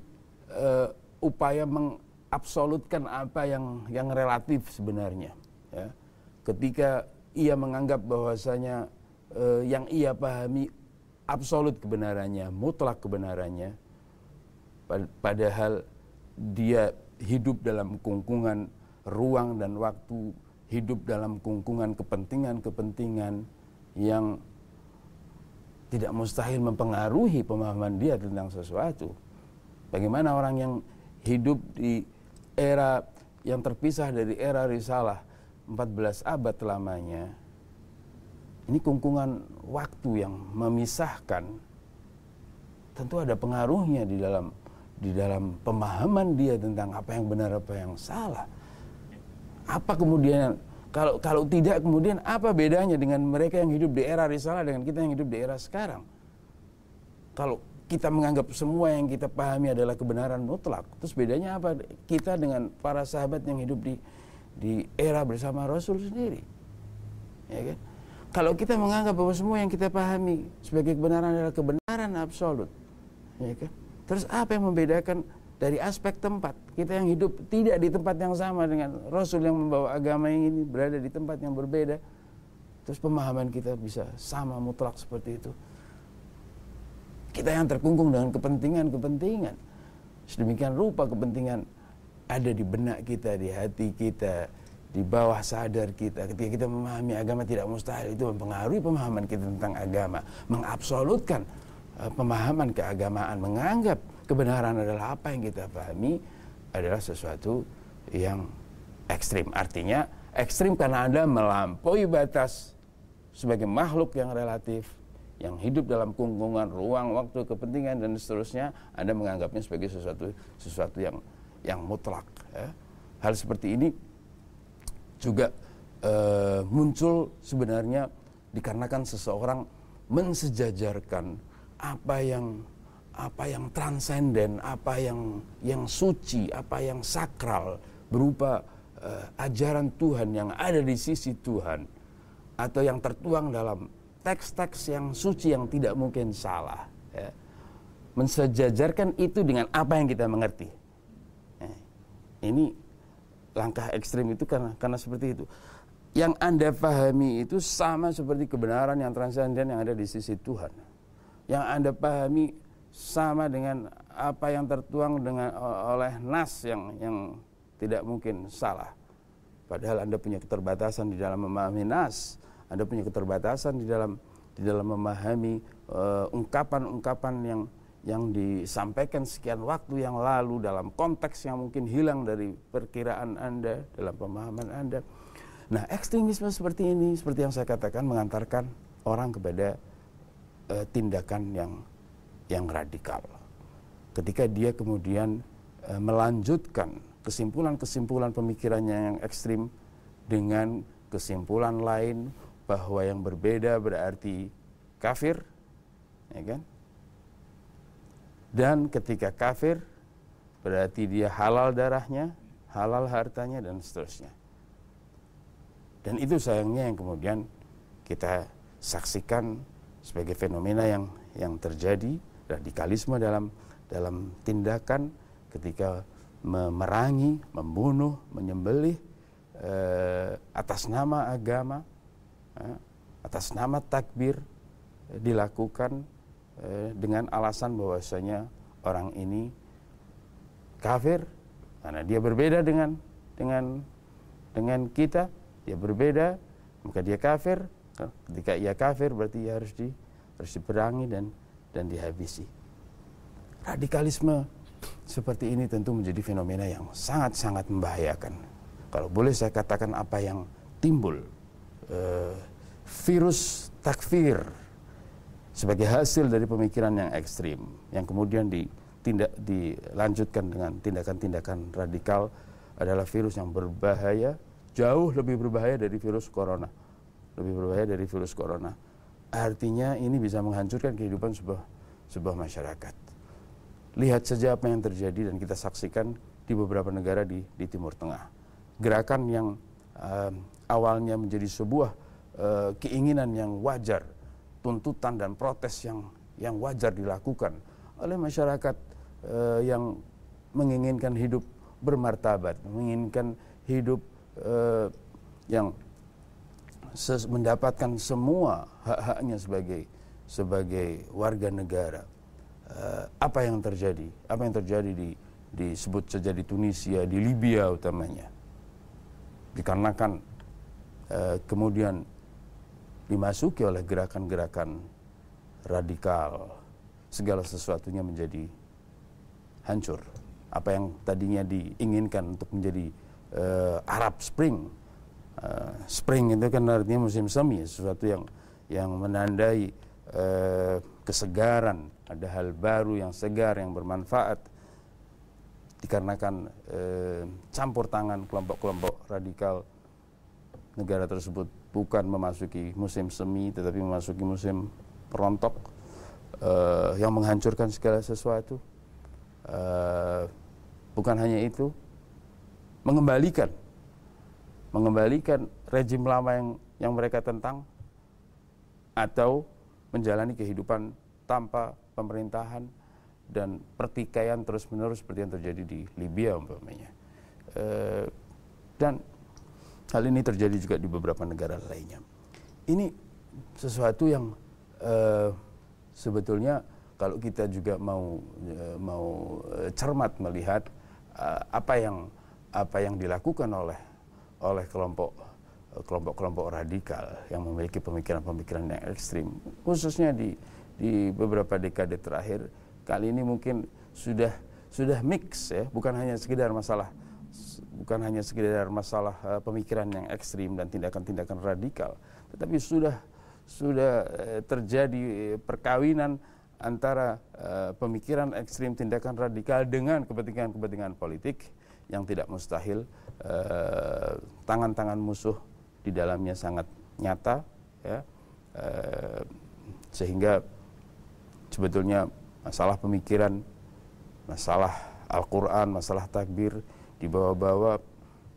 uh, upaya mengabsolutkan apa yang yang relatif sebenarnya. Ya. Ketika ia menganggap bahwasanya eh, yang ia pahami absolut kebenarannya, mutlak kebenarannya, padahal dia hidup dalam kungkungan ruang dan waktu, hidup dalam kungkungan kepentingan-kepentingan yang tidak mustahil mempengaruhi pemahaman dia tentang sesuatu. Bagaimana orang yang hidup di era yang terpisah dari era risalah 14 abad lamanya ini kungkungan waktu yang memisahkan tentu ada pengaruhnya di dalam di dalam pemahaman dia tentang apa yang benar apa yang salah apa kemudian kalau kalau tidak kemudian apa bedanya dengan mereka yang hidup di era risalah dengan kita yang hidup di era sekarang kalau kita menganggap semua yang kita pahami adalah kebenaran mutlak terus bedanya apa kita dengan para sahabat yang hidup di di era bersama Rasul sendiri. Ya kan? Kalau kita menganggap bahwa semua yang kita pahami sebagai kebenaran adalah kebenaran absolut, ya kan? Terus apa yang membedakan dari aspek tempat kita yang hidup tidak di tempat yang sama dengan Rasul yang membawa agama yang ini berada di tempat yang berbeda, terus pemahaman kita bisa sama mutlak seperti itu. Kita yang terkungkung dengan kepentingan-kepentingan sedemikian rupa kepentingan ada di benak kita, di hati kita, di bawah sadar kita ketika kita memahami agama tidak mustahil itu mempengaruhi pemahaman kita tentang agama mengabsolutkan uh, pemahaman keagamaan menganggap kebenaran adalah apa yang kita pahami adalah sesuatu yang ekstrim artinya ekstrim karena anda melampaui batas sebagai makhluk yang relatif yang hidup dalam kungkungan ruang waktu kepentingan dan seterusnya anda menganggapnya sebagai sesuatu sesuatu yang yang mutlak. Ya. Hal seperti ini juga e, muncul sebenarnya dikarenakan seseorang mensejajarkan apa yang apa yang transenden, apa yang yang suci, apa yang sakral berupa e, ajaran Tuhan yang ada di sisi Tuhan atau yang tertuang dalam teks-teks yang suci yang tidak mungkin salah. Ya. Mensejajarkan itu dengan apa yang kita mengerti ini langkah ekstrim itu karena karena seperti itu yang anda pahami itu sama seperti kebenaran yang transenden yang ada di sisi Tuhan yang anda pahami sama dengan apa yang tertuang dengan oleh nas yang yang tidak mungkin salah padahal anda punya keterbatasan di dalam memahami nas anda punya keterbatasan di dalam di dalam memahami e, ungkapan-ungkapan uh, ungkapan -ungkapan yang yang disampaikan sekian waktu yang lalu dalam konteks yang mungkin hilang dari perkiraan Anda, dalam pemahaman Anda. Nah, ekstremisme seperti ini, seperti yang saya katakan, mengantarkan orang kepada uh, tindakan yang yang radikal. Ketika dia kemudian uh, melanjutkan kesimpulan-kesimpulan pemikirannya yang ekstrim dengan kesimpulan lain bahwa yang berbeda berarti kafir, ya kan? Dan ketika kafir, berarti dia halal darahnya, halal hartanya, dan seterusnya. Dan itu sayangnya yang kemudian kita saksikan sebagai fenomena yang yang terjadi radikalisme dalam dalam tindakan ketika memerangi, membunuh, menyembelih eh, atas nama agama, eh, atas nama takbir eh, dilakukan Eh, dengan alasan bahwasanya orang ini kafir karena dia berbeda dengan dengan dengan kita, dia berbeda, maka dia kafir. Nah, ketika ia kafir berarti ia harus di harus diperangi dan dan dihabisi. Radikalisme seperti ini tentu menjadi fenomena yang sangat-sangat membahayakan. Kalau boleh saya katakan apa yang timbul eh, virus takfir sebagai hasil dari pemikiran yang ekstrim yang kemudian ditindak dilanjutkan dengan tindakan-tindakan radikal adalah virus yang berbahaya jauh lebih berbahaya dari virus corona lebih berbahaya dari virus corona artinya ini bisa menghancurkan kehidupan sebuah sebuah masyarakat lihat saja apa yang terjadi dan kita saksikan di beberapa negara di di Timur Tengah gerakan yang um, awalnya menjadi sebuah uh, keinginan yang wajar tuntutan dan protes yang yang wajar dilakukan oleh masyarakat eh, yang menginginkan hidup bermartabat, menginginkan hidup eh, yang mendapatkan semua hak-haknya sebagai sebagai warga negara. Eh, apa yang terjadi? Apa yang terjadi di disebut saja di Tunisia, di Libya utamanya. Dikarenakan eh, kemudian dimasuki oleh gerakan-gerakan radikal, segala sesuatunya menjadi hancur. Apa yang tadinya diinginkan untuk menjadi uh, Arab Spring, uh, Spring itu kan artinya musim semi, sesuatu yang yang menandai uh, kesegaran, ada hal baru yang segar yang bermanfaat dikarenakan uh, campur tangan kelompok-kelompok radikal negara tersebut bukan memasuki musim semi tetapi memasuki musim perontok uh, eh, yang menghancurkan segala sesuatu. Uh, bukan hanya itu, mengembalikan mengembalikan rejim lama yang yang mereka tentang atau menjalani kehidupan tanpa pemerintahan dan pertikaian terus-menerus seperti yang terjadi di Libya umpamanya. Uh, dan Hal ini terjadi juga di beberapa negara lainnya. Ini sesuatu yang uh, sebetulnya kalau kita juga mau uh, mau eh, cermat melihat uh, apa yang apa yang dilakukan oleh oleh kelompok kelompok-kelompok radikal yang memiliki pemikiran-pemikiran yang ekstrim, khususnya di di beberapa dekade terakhir, kali ini mungkin sudah sudah mix ya, bukan hanya sekedar masalah bukan hanya sekedar masalah uh, pemikiran yang ekstrim dan tindakan-tindakan radikal, tetapi sudah sudah eh, terjadi eh, perkawinan antara uh, pemikiran ekstrim, tindakan radikal dengan kepentingan-kepentingan politik yang tidak mustahil tangan-tangan uh, musuh di dalamnya sangat nyata, ya, uh, sehingga sebetulnya masalah pemikiran, masalah Al-Quran, masalah takbir di bawah-bawah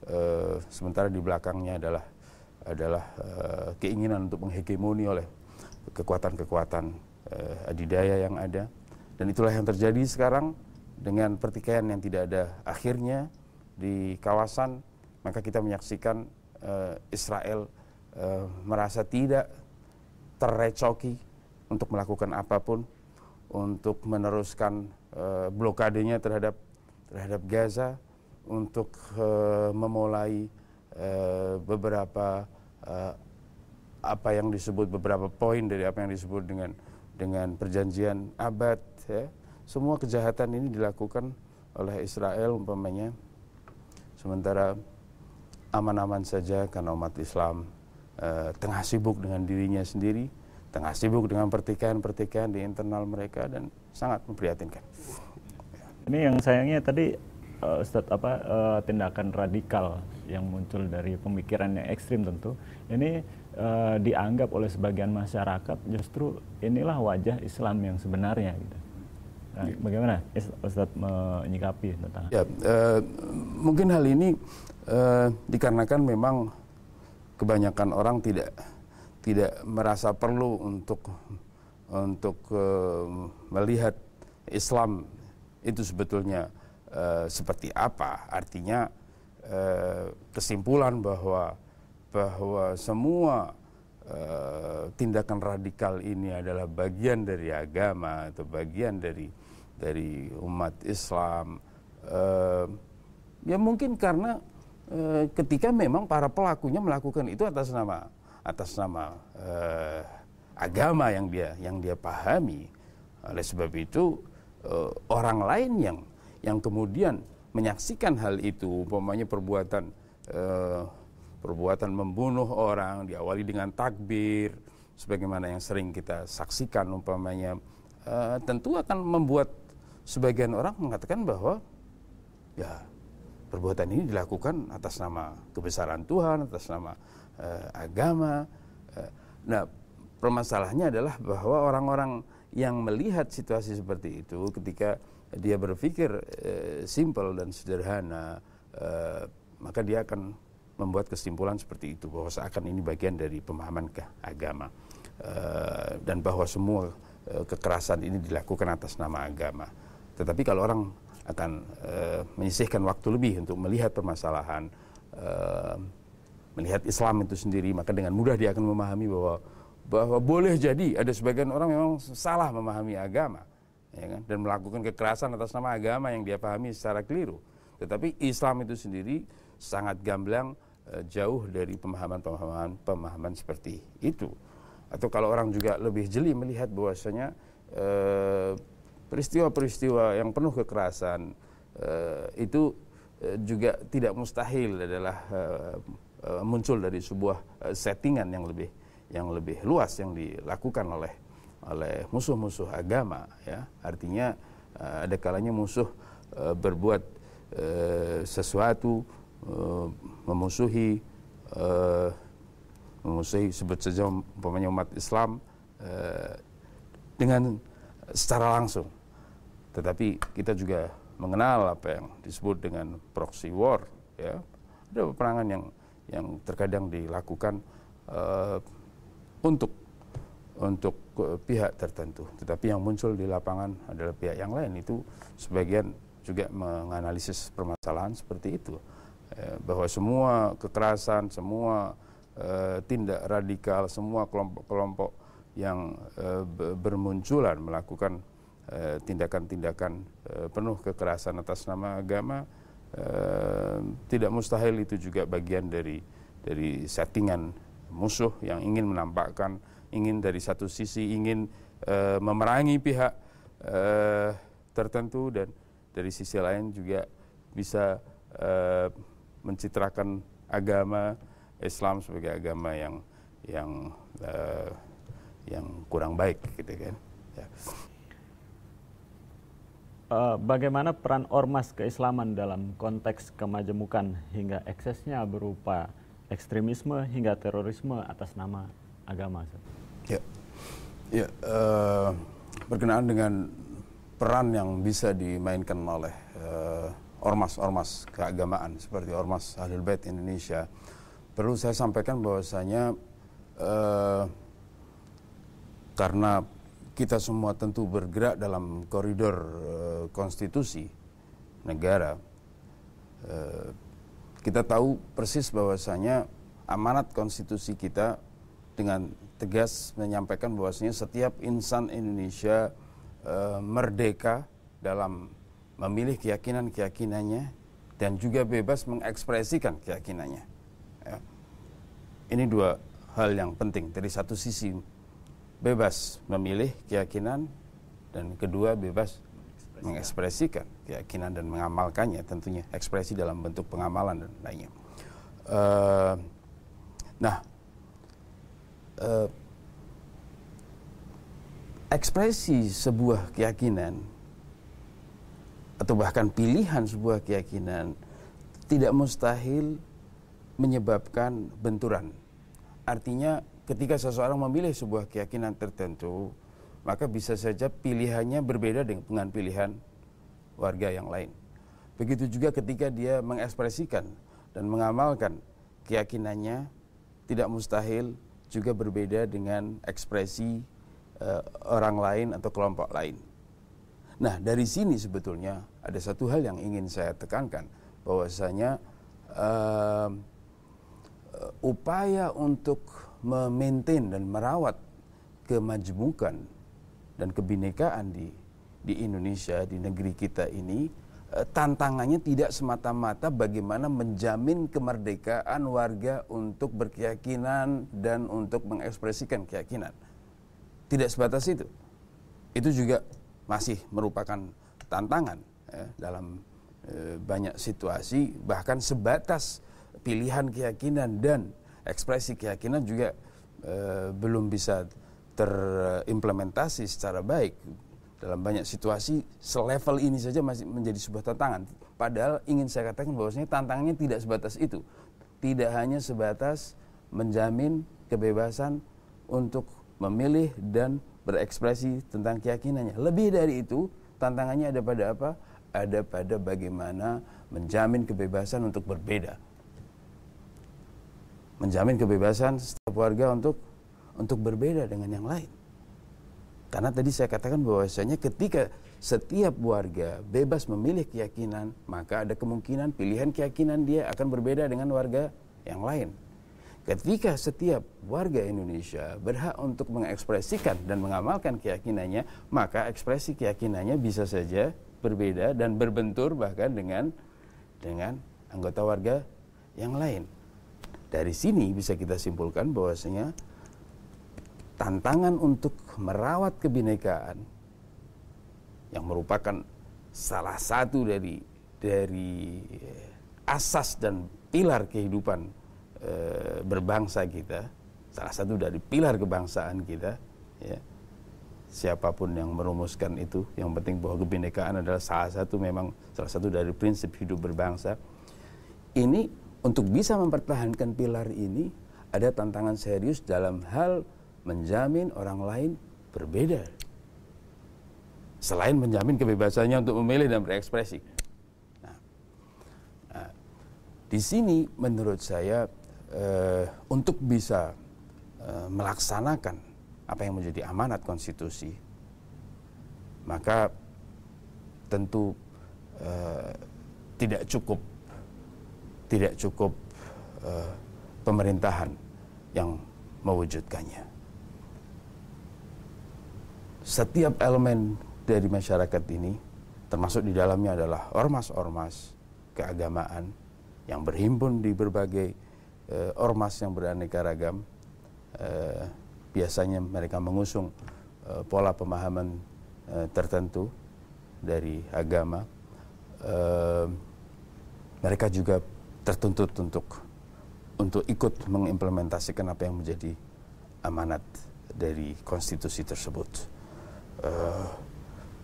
eh, sementara di belakangnya adalah adalah e, keinginan untuk menghegemoni oleh kekuatan-kekuatan e, adidaya yang ada dan itulah yang terjadi sekarang dengan pertikaian yang tidak ada akhirnya di kawasan maka kita menyaksikan e, Israel e, merasa tidak terrecoki untuk melakukan apapun untuk meneruskan e, blokadenya terhadap terhadap Gaza untuk uh, memulai uh, beberapa uh, apa yang disebut beberapa poin dari apa yang disebut dengan dengan perjanjian abad ya. Semua kejahatan ini dilakukan oleh Israel umpamanya. Sementara aman-aman saja karena umat Islam uh, tengah sibuk dengan dirinya sendiri, tengah sibuk dengan pertikaian-pertikaian di internal mereka dan sangat memprihatinkan. Ini yang sayangnya tadi uh, set apa uh, tindakan radikal yang muncul dari pemikiran yang ekstrim tentu ini uh, dianggap oleh sebagian masyarakat justru inilah wajah Islam yang sebenarnya gitu. Nah, iya. bagaimana Ustaz menyikapi tentang ya, uh, mungkin hal ini uh, dikarenakan memang kebanyakan orang tidak tidak merasa perlu untuk untuk uh, melihat Islam itu sebetulnya e, seperti apa. Artinya e, kesimpulan bahwa bahwa semua e, tindakan radikal ini adalah bagian dari agama atau bagian dari dari umat Islam. e, ya mungkin karena e, ketika memang para pelakunya melakukan itu atas nama atas nama e, agama yang dia yang dia pahami. Oleh sebab itu e, orang lain yang yang kemudian menyaksikan hal itu umpamanya perbuatan eh, perbuatan membunuh orang diawali dengan takbir sebagaimana yang sering kita saksikan umpamanya eh, tentu akan membuat sebagian orang mengatakan bahwa ya perbuatan ini dilakukan atas nama kebesaran Tuhan atas nama eh, agama eh, nah permasalahannya adalah bahwa orang-orang yang melihat situasi seperti itu ketika dia berpikir eh, simple dan sederhana eh, maka dia akan membuat kesimpulan seperti itu bahwa seakan ini bagian dari pemahaman ke agama eh, dan bahwa semua kekerasan ini dilakukan atas nama agama. Tetapi kalau orang akan menyisihkan waktu lebih untuk melihat permasalahan melihat Islam itu sendiri maka dengan mudah dia akan memahami bahwa bahwa boleh jadi ada sebagian orang memang salah memahami agama ya kan? dan melakukan kekerasan atas nama agama yang dia pahami secara keliru. Tetapi Islam itu sendiri sangat gamblang eh, jauh dari pemahaman-pemahaman pemahaman seperti itu. Atau kalau orang juga lebih jeli melihat bahwasanya eh, peristiwa-peristiwa yang penuh kekerasan e, itu e, juga tidak mustahil adalah muncul dari sebuah settingan yang lebih yang lebih luas yang dilakukan oleh oleh musuh-musuh agama ya artinya uh, ada kalanya musuh uh, berbuat uh, sesuatu uh, memusuhi uh, memusuhi sebut saja umpamanya umat Islam uh, dengan secara langsung tetapi kita juga mengenal apa yang disebut dengan proxy war ya ada peperangan yang yang terkadang dilakukan uh, untuk untuk pihak tertentu tetapi yang muncul di lapangan adalah pihak yang lain itu sebagian juga menganalisis permasalahan seperti itu eh, bahwa semua kekerasan semua eh, tindak radikal semua kelompok-kelompok yang eh, bermunculan melakukan tindakan-tindakan penuh kekerasan atas nama agama tidak mustahil itu juga bagian dari dari settingan musuh yang ingin menampakkan ingin dari satu sisi ingin uh, memerangi pihak uh, tertentu dan dari sisi lain juga bisa uh, mencitrakan agama Islam sebagai agama yang yang uh, yang kurang baik gitu kan. Ya. bagaimana peran ormas keislaman dalam konteks kemajemukan hingga eksesnya berupa ekstremisme hingga terorisme atas nama agama? Ya, uh, berkenaan dengan peran yang bisa dimainkan oleh eh, ormas ormas-ormas keagamaan seperti ormas Ahlul Bait Indonesia, perlu saya sampaikan bahwasanya uh, karena kita semua tentu bergerak dalam koridor uh, konstitusi negara. Uh, kita tahu persis bahwasanya amanat konstitusi kita dengan tegas menyampaikan bahwasanya setiap insan Indonesia e, merdeka dalam memilih keyakinan-keyakinannya dan juga bebas mengekspresikan keyakinannya. Ya. Ini dua hal yang penting. Dari satu sisi bebas memilih keyakinan dan kedua bebas mengekspresikan keyakinan dan mengamalkannya tentunya ekspresi dalam bentuk pengamalan dan lainnya. Uh, nah uh, ekspresi sebuah keyakinan atau bahkan pilihan sebuah keyakinan tidak mustahil menyebabkan benturan. Artinya ketika seseorang memilih sebuah keyakinan tertentu, maka bisa saja pilihannya berbeda dengan pilihan warga yang lain. Begitu juga ketika dia mengekspresikan dan mengamalkan keyakinannya tidak mustahil juga berbeda dengan ekspresi uh, orang lain atau kelompok lain. Nah, dari sini sebetulnya ada satu hal yang ingin saya tekankan bahwasanya uh, upaya untuk memaintain dan merawat kemajemukan dan kebinekaan di di Indonesia di negeri kita ini Eh, tantangannya tidak semata-mata bagaimana menjamin kemerdekaan warga untuk berkeyakinan dan untuk mengekspresikan keyakinan. Tidak sebatas itu. Itu juga masih merupakan tantangan ya, dalam e, banyak situasi bahkan sebatas pilihan keyakinan dan ekspresi keyakinan juga e, belum bisa terimplementasi secara baik dalam banyak situasi selevel ini saja masih menjadi sebuah tantangan. Padahal ingin saya katakan bahwasanya tantangannya tidak sebatas itu. Tidak hanya sebatas menjamin kebebasan untuk memilih dan berekspresi tentang keyakinannya. Lebih dari itu, tantangannya ada pada apa? Ada pada bagaimana menjamin kebebasan untuk berbeda. Menjamin kebebasan setiap warga untuk untuk berbeda dengan yang lain. Karena tadi saya katakan bahwasanya ketika setiap warga bebas memilih keyakinan, maka ada kemungkinan pilihan keyakinan dia akan berbeda dengan warga yang lain. Ketika setiap warga Indonesia berhak untuk mengekspresikan dan mengamalkan keyakinannya, maka ekspresi keyakinannya bisa saja berbeda dan berbentur bahkan dengan dengan anggota warga yang lain. Dari sini bisa kita simpulkan bahwasanya tantangan untuk merawat kebinekaan yang merupakan salah satu dari dari eh, asas dan pilar kehidupan e, berbangsa kita, salah satu dari pilar kebangsaan kita, ya. Siapapun yang merumuskan itu, yang penting bahwa kebinekaan adalah salah satu memang salah satu dari prinsip hidup berbangsa. Ini untuk bisa mempertahankan pilar ini ada tantangan serius dalam hal menjamin orang lain berbeda. Selain menjamin kebebasannya untuk memilih dan berekspresi. Nah, nah, di sini menurut saya eh, untuk bisa eh, melaksanakan apa yang menjadi amanat konstitusi, maka tentu eh, tidak cukup tidak cukup eh, pemerintahan yang mewujudkannya setiap elemen dari masyarakat ini termasuk di dalamnya adalah ormas-ormas keagamaan yang berhimpun di berbagai eh, ormas yang beraneka ragam eh, biasanya mereka mengusung eh, pola pemahaman eh, tertentu dari agama eh, mereka juga tertuntut untuk untuk ikut mengimplementasikan apa yang menjadi amanat dari konstitusi tersebut uh,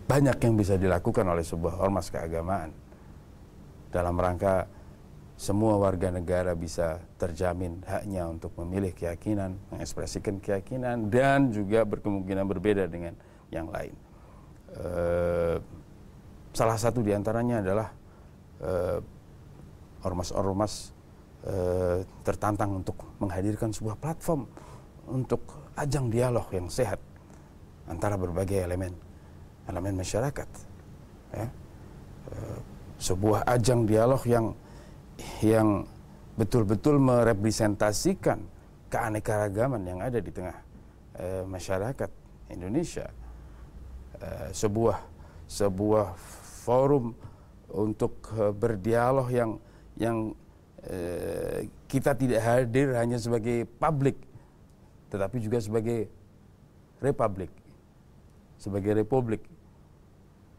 banyak yang bisa dilakukan oleh sebuah ormas keagamaan dalam rangka semua warga negara bisa terjamin haknya untuk memilih keyakinan, mengekspresikan keyakinan, dan juga berkemungkinan berbeda dengan yang lain. E, salah satu di antaranya adalah eh, ormas-ormas e, tertantang untuk menghadirkan sebuah platform untuk ajang dialog yang sehat antara berbagai elemen elemen masyarakat. Ya. Eh, sebuah ajang dialog yang yang betul-betul merepresentasikan keanekaragaman yang ada di tengah e, masyarakat Indonesia. E, sebuah sebuah forum untuk e, berdialog yang yang e, kita tidak hadir hanya sebagai publik tetapi juga sebagai republik sebagai republik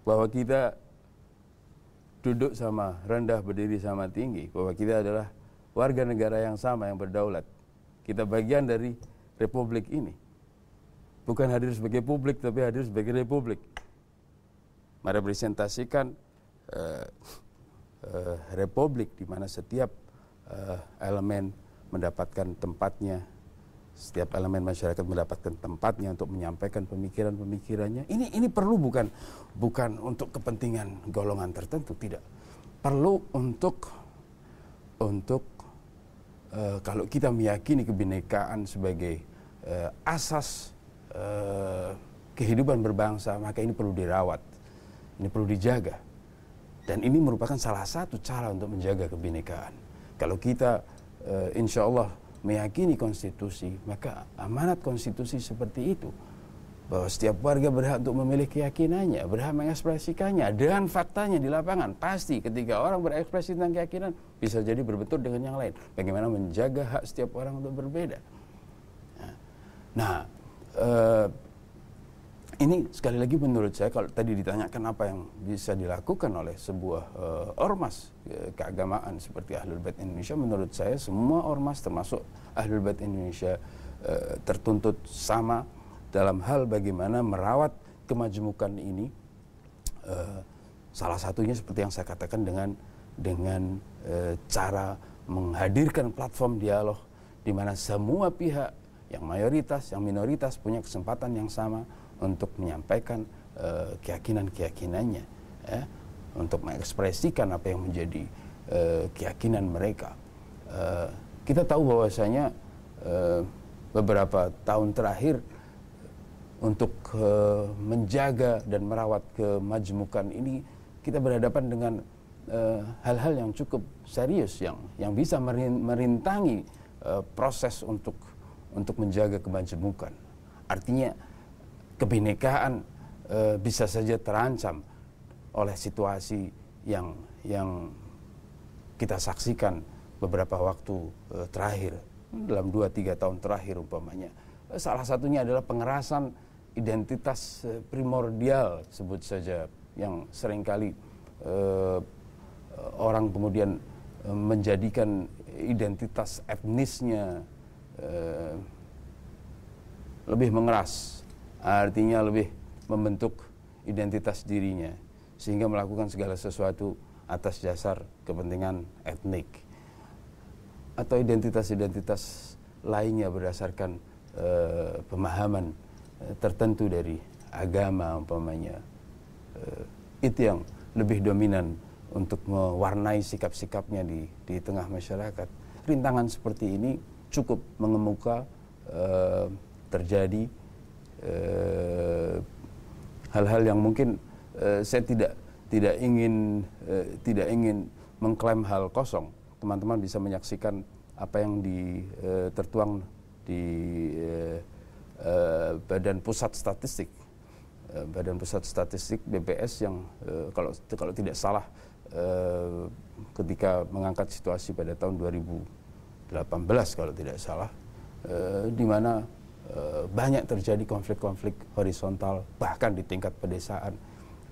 bahwa kita duduk sama rendah berdiri sama tinggi bahwa kita adalah warga negara yang sama yang berdaulat kita bagian dari republik ini bukan hadir sebagai publik tapi hadir sebagai republik merepresentasikan uh, eh, uh, eh, republik di mana setiap uh, elemen mendapatkan tempatnya setiap elemen masyarakat mendapatkan tempatnya untuk menyampaikan pemikiran-pemikirannya. Ini ini perlu bukan bukan untuk kepentingan golongan tertentu, tidak. Perlu untuk untuk uh, kalau kita meyakini kebinekaan sebagai uh, asas uh, kehidupan berbangsa, maka ini perlu dirawat. Ini perlu dijaga. Dan ini merupakan salah satu cara untuk menjaga kebinekaan. Kalau kita uh, insya Allah meyakini konstitusi, maka amanat konstitusi seperti itu bahwa setiap warga berhak untuk memilih keyakinannya, berhak mengekspresikannya dan faktanya di lapangan. Pasti ketika orang berekspresi tentang keyakinan bisa jadi berbentur dengan yang lain. Bagaimana menjaga hak setiap orang untuk berbeda. Nah, nah eh, ini sekali lagi menurut saya kalau tadi ditanyakan apa yang bisa dilakukan oleh sebuah uh, ormas ya, keagamaan seperti Ahlul Bait Indonesia menurut saya semua ormas termasuk Ahlul Bait Indonesia uh, tertuntut sama dalam hal bagaimana merawat kemajemukan ini uh, salah satunya seperti yang saya katakan dengan dengan uh, cara menghadirkan platform dialog di mana semua pihak yang mayoritas yang minoritas punya kesempatan yang sama untuk menyampaikan uh, keyakinan-keyakinannya, ya, untuk mengekspresikan apa yang menjadi uh, keyakinan mereka. Uh, kita tahu bahwasanya uh, beberapa tahun terakhir untuk uh, menjaga dan merawat kemajemukan ini kita berhadapan dengan hal-hal yang cukup serius yang yang bisa merintangi uh, proses untuk untuk menjaga kemajemukan. Artinya kebinekaan e, bisa saja terancam oleh situasi yang yang kita saksikan beberapa waktu e, terakhir dalam 2-3 tahun terakhir umpamanya eh, salah satunya adalah pengerasan identitas primordial sebut saja yang seringkali e, orang kemudian menjadikan identitas etnisnya e, lebih mengeras artinya lebih membentuk identitas dirinya sehingga melakukan segala sesuatu atas dasar kepentingan etnik atau identitas-identitas lainnya berdasarkan e, pemahaman e, tertentu dari agama umpamanya e, itu yang lebih dominan untuk mewarnai sikap-sikapnya di di tengah masyarakat rintangan seperti ini cukup mengemuka e, terjadi Eh, hal-hal yang mungkin eh, saya tidak tidak ingin eh, tidak ingin mengklaim hal kosong. Teman-teman bisa menyaksikan apa yang di tertuang di Badan Pusat Statistik Badan Pusat Statistik BPS yang uh, kalau kalau tidak salah uh, ketika mengangkat situasi pada tahun 2018 kalau tidak salah uh, di mana Eh, banyak terjadi konflik-konflik horizontal bahkan di tingkat pedesaan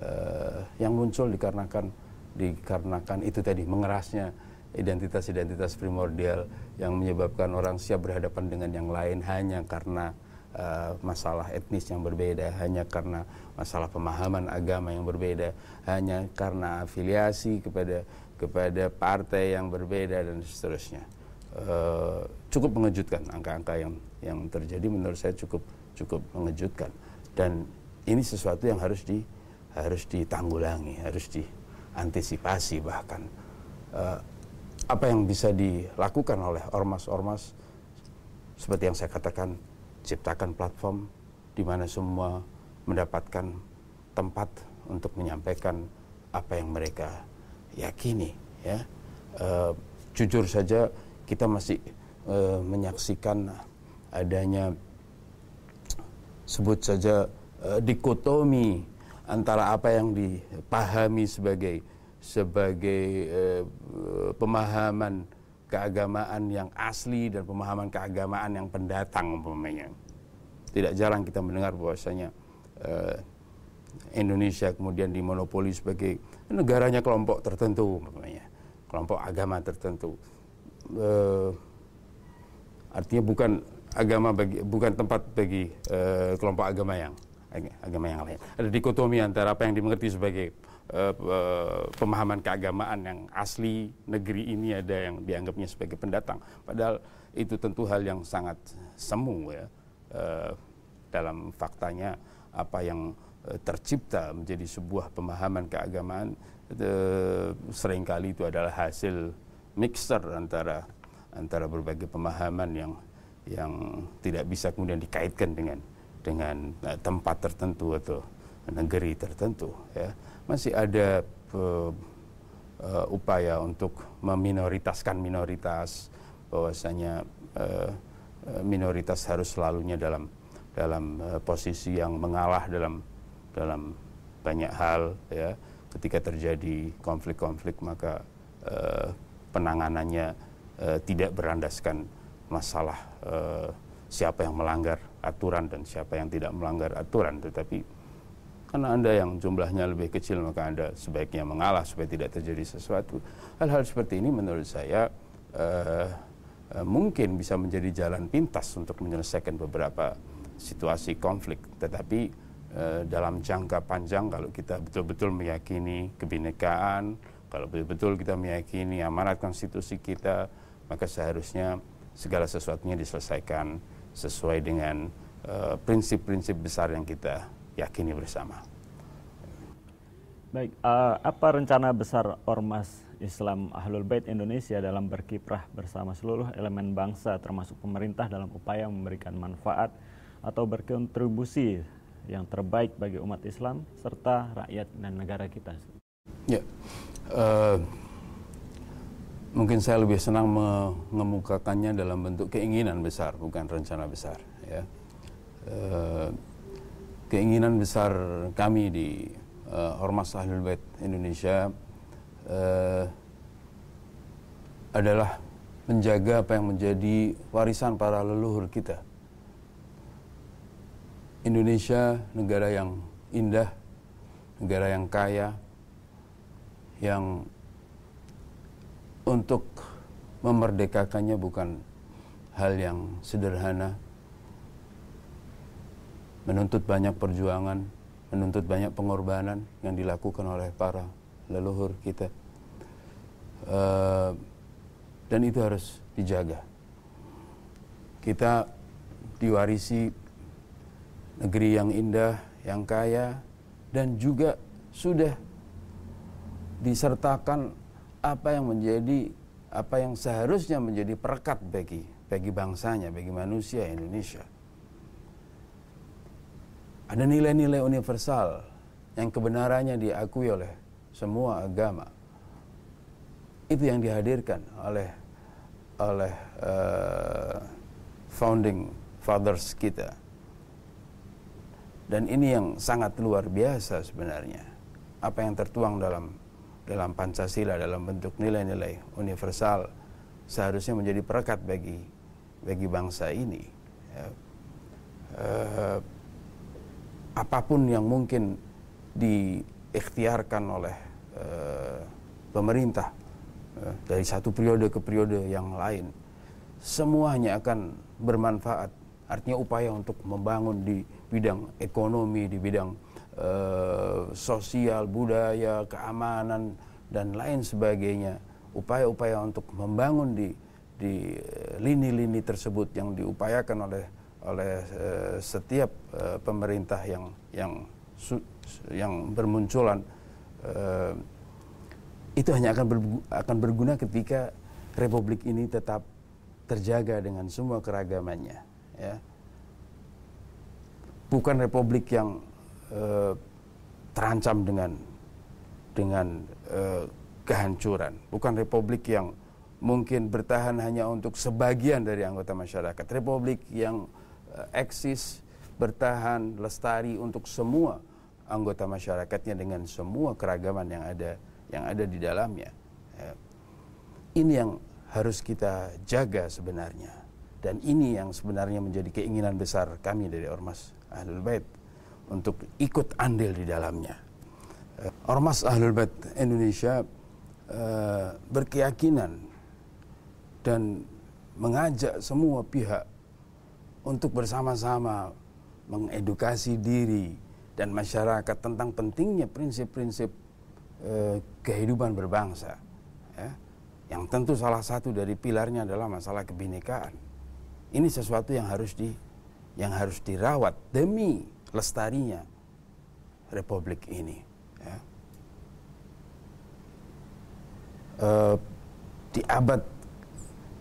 uh, yang muncul dikarenakan dikarenakan itu tadi mengerasnya identitas-identitas primordial yang menyebabkan orang siap berhadapan dengan yang lain hanya karena uh, masalah etnis yang berbeda, hanya karena masalah pemahaman agama yang berbeda, hanya karena afiliasi kepada kepada partai yang berbeda dan seterusnya. Uh, cukup mengejutkan angka-angka yang yang terjadi menurut saya cukup cukup mengejutkan dan ini sesuatu yang harus di harus ditanggulangi harus diantisipasi bahkan uh, apa yang bisa dilakukan oleh ormas-ormas seperti yang saya katakan ciptakan platform di mana semua mendapatkan tempat untuk menyampaikan apa yang mereka yakini ya uh, jujur saja kita masih uh, menyaksikan adanya sebut saja eh, dikotomi antara apa yang dipahami sebagai sebagai eh, pemahaman keagamaan yang asli dan pemahaman keagamaan yang pendatang umpamanya. Tidak jarang kita mendengar bahwasanya eh, Indonesia kemudian dimonopoli sebagai negaranya kelompok tertentu umpamanya, kelompok agama tertentu. artinya bukan agama bagi bukan tempat bagi uh, kelompok agama yang agama yang lain. Ada dikotomi antara apa yang dimengerti sebagai uh, uh, pemahaman keagamaan yang asli negeri ini ada yang dianggapnya sebagai pendatang, padahal itu tentu hal yang sangat semu ya uh, dalam faktanya apa yang uh, tercipta menjadi sebuah pemahaman keagamaan uh, seringkali itu adalah hasil mixer antara antara berbagai pemahaman yang yang tidak bisa kemudian dikaitkan dengan dengan eh, tempat tertentu atau negeri tertentu ya masih ada uh, uh, upaya untuk meminoritaskan minoritas bahwasanya uh, minoritas harus selalunya dalam dalam uh, posisi yang mengalah dalam dalam banyak hal ya ketika terjadi konflik-konflik maka uh, penanganannya uh, tidak berandaskan masalah uh, siapa yang melanggar aturan dan siapa yang tidak melanggar aturan, tetapi karena Anda yang jumlahnya lebih kecil maka Anda sebaiknya mengalah supaya tidak terjadi sesuatu. Hal-hal seperti ini menurut saya uh, uh, mungkin bisa menjadi jalan pintas untuk menyelesaikan beberapa situasi konflik, tetapi dalam jangka panjang kalau kita betul-betul meyakini kebinekaan, kalau betul-betul kita meyakini amanat konstitusi kita, maka seharusnya segala sesuatunya diselesaikan sesuai dengan eh, prinsip-prinsip uh, besar yang kita yakini bersama. Baik, uh, apa rencana besar Ormas Islam Ahlul Bait Indonesia dalam berkiprah bersama seluruh elemen bangsa termasuk pemerintah dalam upaya memberikan manfaat atau berkontribusi yang terbaik bagi umat Islam serta rakyat dan negara kita? Ya, uh, mungkin saya lebih senang mengemukakannya dalam bentuk keinginan besar, bukan rencana besar. Ya. Eh, keinginan besar kami di eh, Ormas Ahlul Bait Indonesia eh, adalah menjaga apa yang menjadi warisan para leluhur kita. Indonesia negara yang indah, negara yang kaya, yang untuk memerdekakannya bukan hal yang sederhana. Menuntut banyak perjuangan, menuntut banyak pengorbanan yang dilakukan oleh para leluhur kita. Uh, dan itu harus dijaga. Kita diwarisi negeri yang indah, yang kaya, dan juga sudah disertakan apa yang menjadi apa yang seharusnya menjadi perekat bagi bagi bangsanya, bagi manusia Indonesia. Ada nilai-nilai universal yang kebenarannya diakui oleh semua agama. Itu yang dihadirkan oleh oleh uh, founding fathers kita. Dan ini yang sangat luar biasa sebenarnya. Apa yang tertuang dalam dalam Pancasila dalam bentuk nilai-nilai universal seharusnya menjadi perekat bagi bagi bangsa ini. Ya. Eh, apapun yang mungkin diikhtiarkan oleh eh, pemerintah eh, dari satu periode ke periode yang lain, semuanya akan bermanfaat. Artinya upaya untuk membangun di bidang ekonomi, di bidang Eh, sosial, budaya, keamanan dan lain sebagainya. Upaya-upaya untuk membangun di di eh, lini-lini tersebut yang diupayakan oleh oleh e, setiap e, pemerintah yang yang su, yang bermunculan e, itu hanya akan akan berguna ketika republik ini tetap terjaga dengan semua keragamannya ya bukan republik yang Eh, terancam dengan dengan eh, kehancuran, bukan republik yang mungkin bertahan hanya untuk sebagian dari anggota masyarakat. Republik yang eh, eksis bertahan lestari untuk semua anggota masyarakatnya dengan semua keragaman yang ada yang ada di dalamnya. Eh, ini yang harus kita jaga sebenarnya dan ini yang sebenarnya menjadi keinginan besar kami dari ormas Ahlul Bait untuk ikut andil di dalamnya. Eh, ormas Ahlul Bait Indonesia eh, berkeyakinan dan mengajak semua pihak untuk bersama-sama mengedukasi diri dan masyarakat tentang pentingnya prinsip-prinsip eh, kehidupan berbangsa. Ya. yang tentu salah satu dari pilarnya adalah masalah kebinekaan. Ini sesuatu yang harus di yang harus dirawat demi lestarinya republik ini. Ya. E, di abad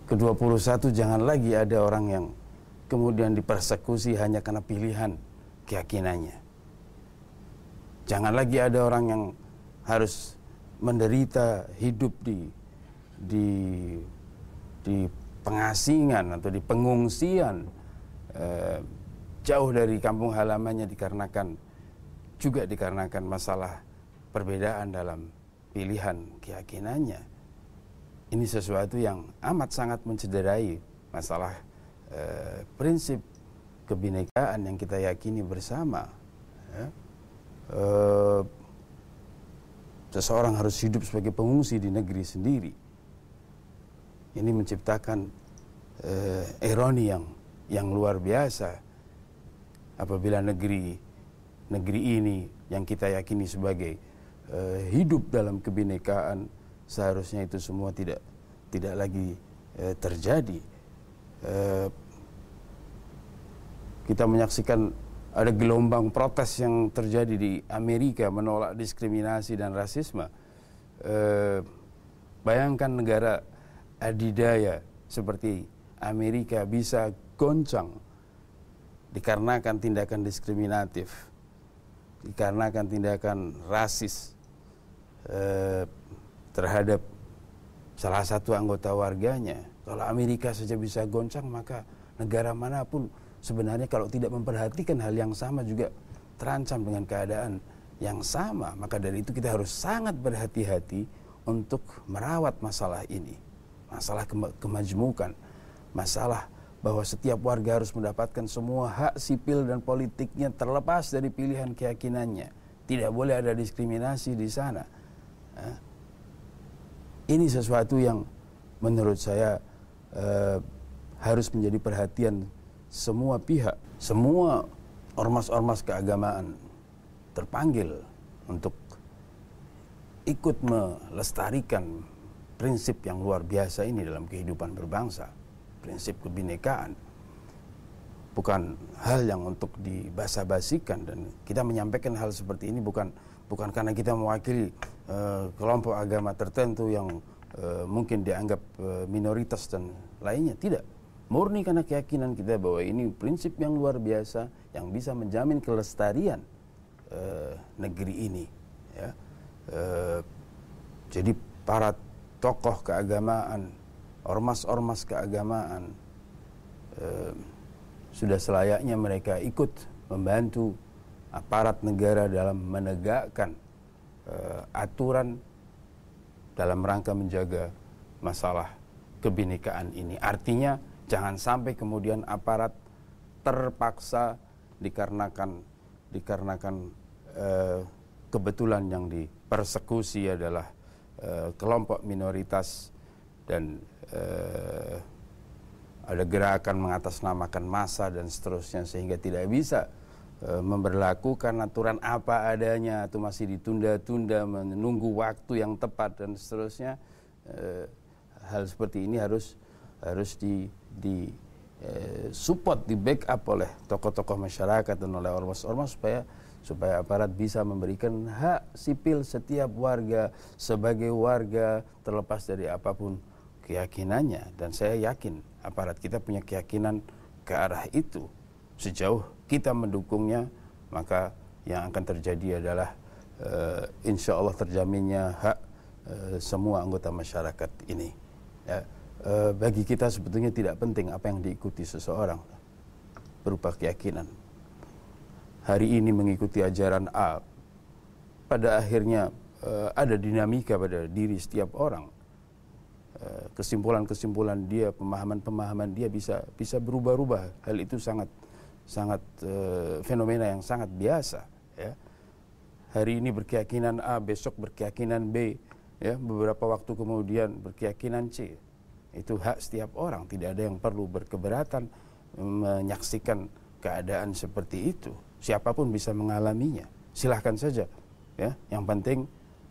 ke-21 jangan lagi ada orang yang kemudian dipersekusi hanya karena pilihan keyakinannya. Jangan lagi ada orang yang harus menderita hidup di di di pengasingan atau di pengungsian eh, jauh dari kampung halamannya dikarenakan juga dikarenakan masalah perbedaan dalam pilihan keyakinannya. Ini sesuatu yang amat sangat mencederai masalah e, prinsip kebinekaan yang kita yakini bersama. Ya. Eh, seseorang harus hidup sebagai pengungsi di negeri sendiri. Ini menciptakan e, ironi yang yang luar biasa apabila negeri negeri ini yang kita yakini sebagai uh, hidup dalam kebinekaan seharusnya itu semua tidak tidak lagi uh, terjadi. Uh, kita menyaksikan ada gelombang protes yang terjadi di Amerika menolak diskriminasi dan rasisme. Uh, bayangkan negara adidaya seperti Amerika bisa goncang dikarenakan tindakan diskriminatif, dikarenakan tindakan rasis eh, terhadap salah satu anggota warganya. Kalau Amerika saja bisa goncang, maka negara manapun sebenarnya kalau tidak memperhatikan hal yang sama juga terancam dengan keadaan yang sama. Maka dari itu kita harus sangat berhati-hati untuk merawat masalah ini. Masalah kema kemajmukan, masalah bahwa setiap warga harus mendapatkan semua hak sipil dan politiknya terlepas dari pilihan keyakinannya. Tidak boleh ada diskriminasi di sana. Ini sesuatu yang menurut saya eh, harus menjadi perhatian semua pihak, semua ormas-ormas keagamaan terpanggil untuk ikut melestarikan prinsip yang luar biasa ini dalam kehidupan berbangsa prinsip kebinekaan bukan hal yang untuk dibasa-basikan dan kita menyampaikan hal seperti ini bukan bukan karena kita mewakili e, kelompok agama tertentu yang e, mungkin dianggap e, minoritas dan lainnya tidak murni karena keyakinan kita bahwa ini prinsip yang luar biasa yang bisa menjamin kelestarian negeri ini ya jadi para tokoh keagamaan ormas-ormas keagamaan eh, sudah selayaknya mereka ikut membantu aparat negara dalam menegakkan eh, aturan dalam rangka menjaga masalah kebinekaan ini. Artinya jangan sampai kemudian aparat terpaksa dikarenakan dikarenakan eh, kebetulan yang dipersekusi adalah eh, kelompok minoritas dan eh, ada gerakan mengatasnamakan massa dan seterusnya sehingga tidak bisa eh, memberlakukan aturan apa adanya atau masih ditunda-tunda menunggu waktu yang tepat dan seterusnya eh, hal seperti ini harus harus di, di eh, support di backup oleh tokoh-tokoh masyarakat dan oleh ormas-ormas supaya supaya aparat bisa memberikan hak sipil setiap warga sebagai warga terlepas dari apapun keyakinannya dan saya yakin aparat kita punya keyakinan ke arah itu. Sejauh kita mendukungnya, maka yang akan terjadi adalah uh, insya Allah terjaminnya hak uh, semua anggota masyarakat ini. Ya, uh, bagi kita sebetulnya tidak penting apa yang diikuti seseorang berupa keyakinan. Hari ini mengikuti ajaran A, pada akhirnya uh, ada dinamika pada diri setiap orang Eh, kesimpulan-kesimpulan dia, pemahaman-pemahaman dia bisa bisa berubah-ubah. Hal itu sangat sangat e, fenomena yang sangat biasa. Ya. Hari ini berkeyakinan A, besok berkeyakinan B, ya beberapa waktu kemudian berkeyakinan C. Itu hak setiap orang. Tidak ada yang perlu berkeberatan menyaksikan keadaan seperti itu. Siapapun bisa mengalaminya. Silahkan saja. Ya, yang penting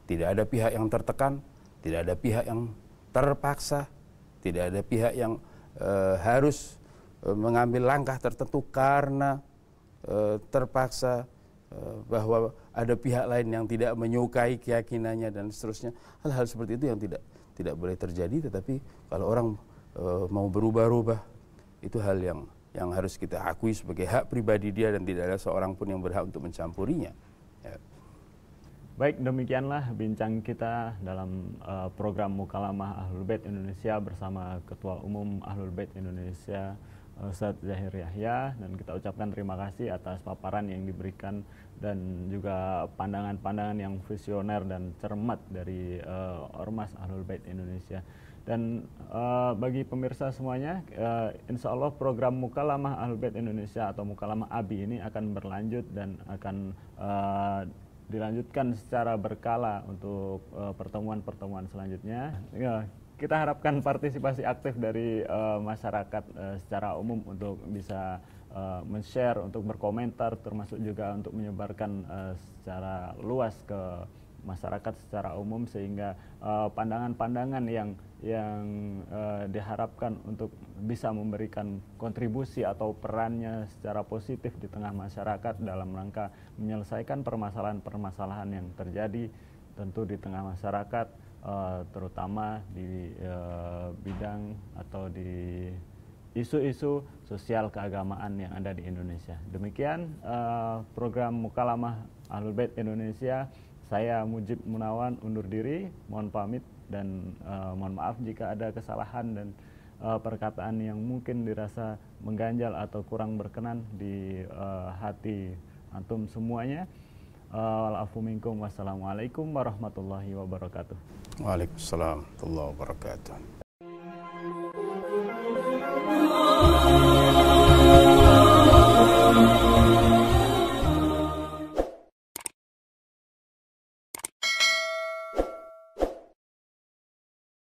tidak ada pihak yang tertekan, tidak ada pihak yang terpaksa, tidak ada pihak yang e, harus eh, mengambil langkah tertentu karena e, terpaksa e, bahwa ada pihak lain yang tidak menyukai keyakinannya dan seterusnya. Hal-hal seperti itu yang tidak tidak boleh terjadi, tetapi kalau orang e, mau berubah-ubah itu hal yang yang harus kita akui sebagai hak pribadi dia dan tidak ada seorang pun yang berhak untuk mencampurinya. Baik, demikianlah bincang kita dalam uh, program Mukalamah Ahlul Bait Indonesia bersama Ketua Umum Ahlul Bait Indonesia eh, Ustadz Zahir Yahya dan kita ucapkan terima kasih atas paparan yang diberikan dan juga pandangan-pandangan yang visioner dan cermat dari uh, Ormas Ahlul Bait Indonesia. Dan uh, bagi pemirsa semuanya, uh, insya Allah program Mukalamah Ahlul Bait Indonesia atau Mukalamah ABI ini akan berlanjut dan akan uh, dilanjutkan secara berkala untuk eh, pertemuan-pertemuan uh, selanjutnya. Ya, kita harapkan partisipasi aktif dari uh, masyarakat uh, secara umum untuk bisa uh, men-share, untuk berkomentar, termasuk juga untuk menyebarkan uh, secara luas ke masyarakat secara umum sehingga pandangan-pandangan uh, pandangan -pandangan yang yang uh, diharapkan untuk bisa memberikan kontribusi atau perannya secara positif di tengah masyarakat dalam rangka menyelesaikan permasalahan-permasalahan yang terjadi tentu di tengah masyarakat uh, terutama di uh, bidang atau di isu-isu sosial keagamaan yang ada di Indonesia. Demikian uh, program Mukalamah Ahlul Bait Indonesia. Saya Mujib Munawan undur diri, mohon pamit dan uh, mohon maaf jika ada kesalahan dan uh, perkataan yang mungkin dirasa mengganjal atau kurang berkenan di uh, hati antum semuanya. Walafu wassalamualaikum warahmatullahi wabarakatuh. Waalaikumsalam warahmatullahi wabarakatuh.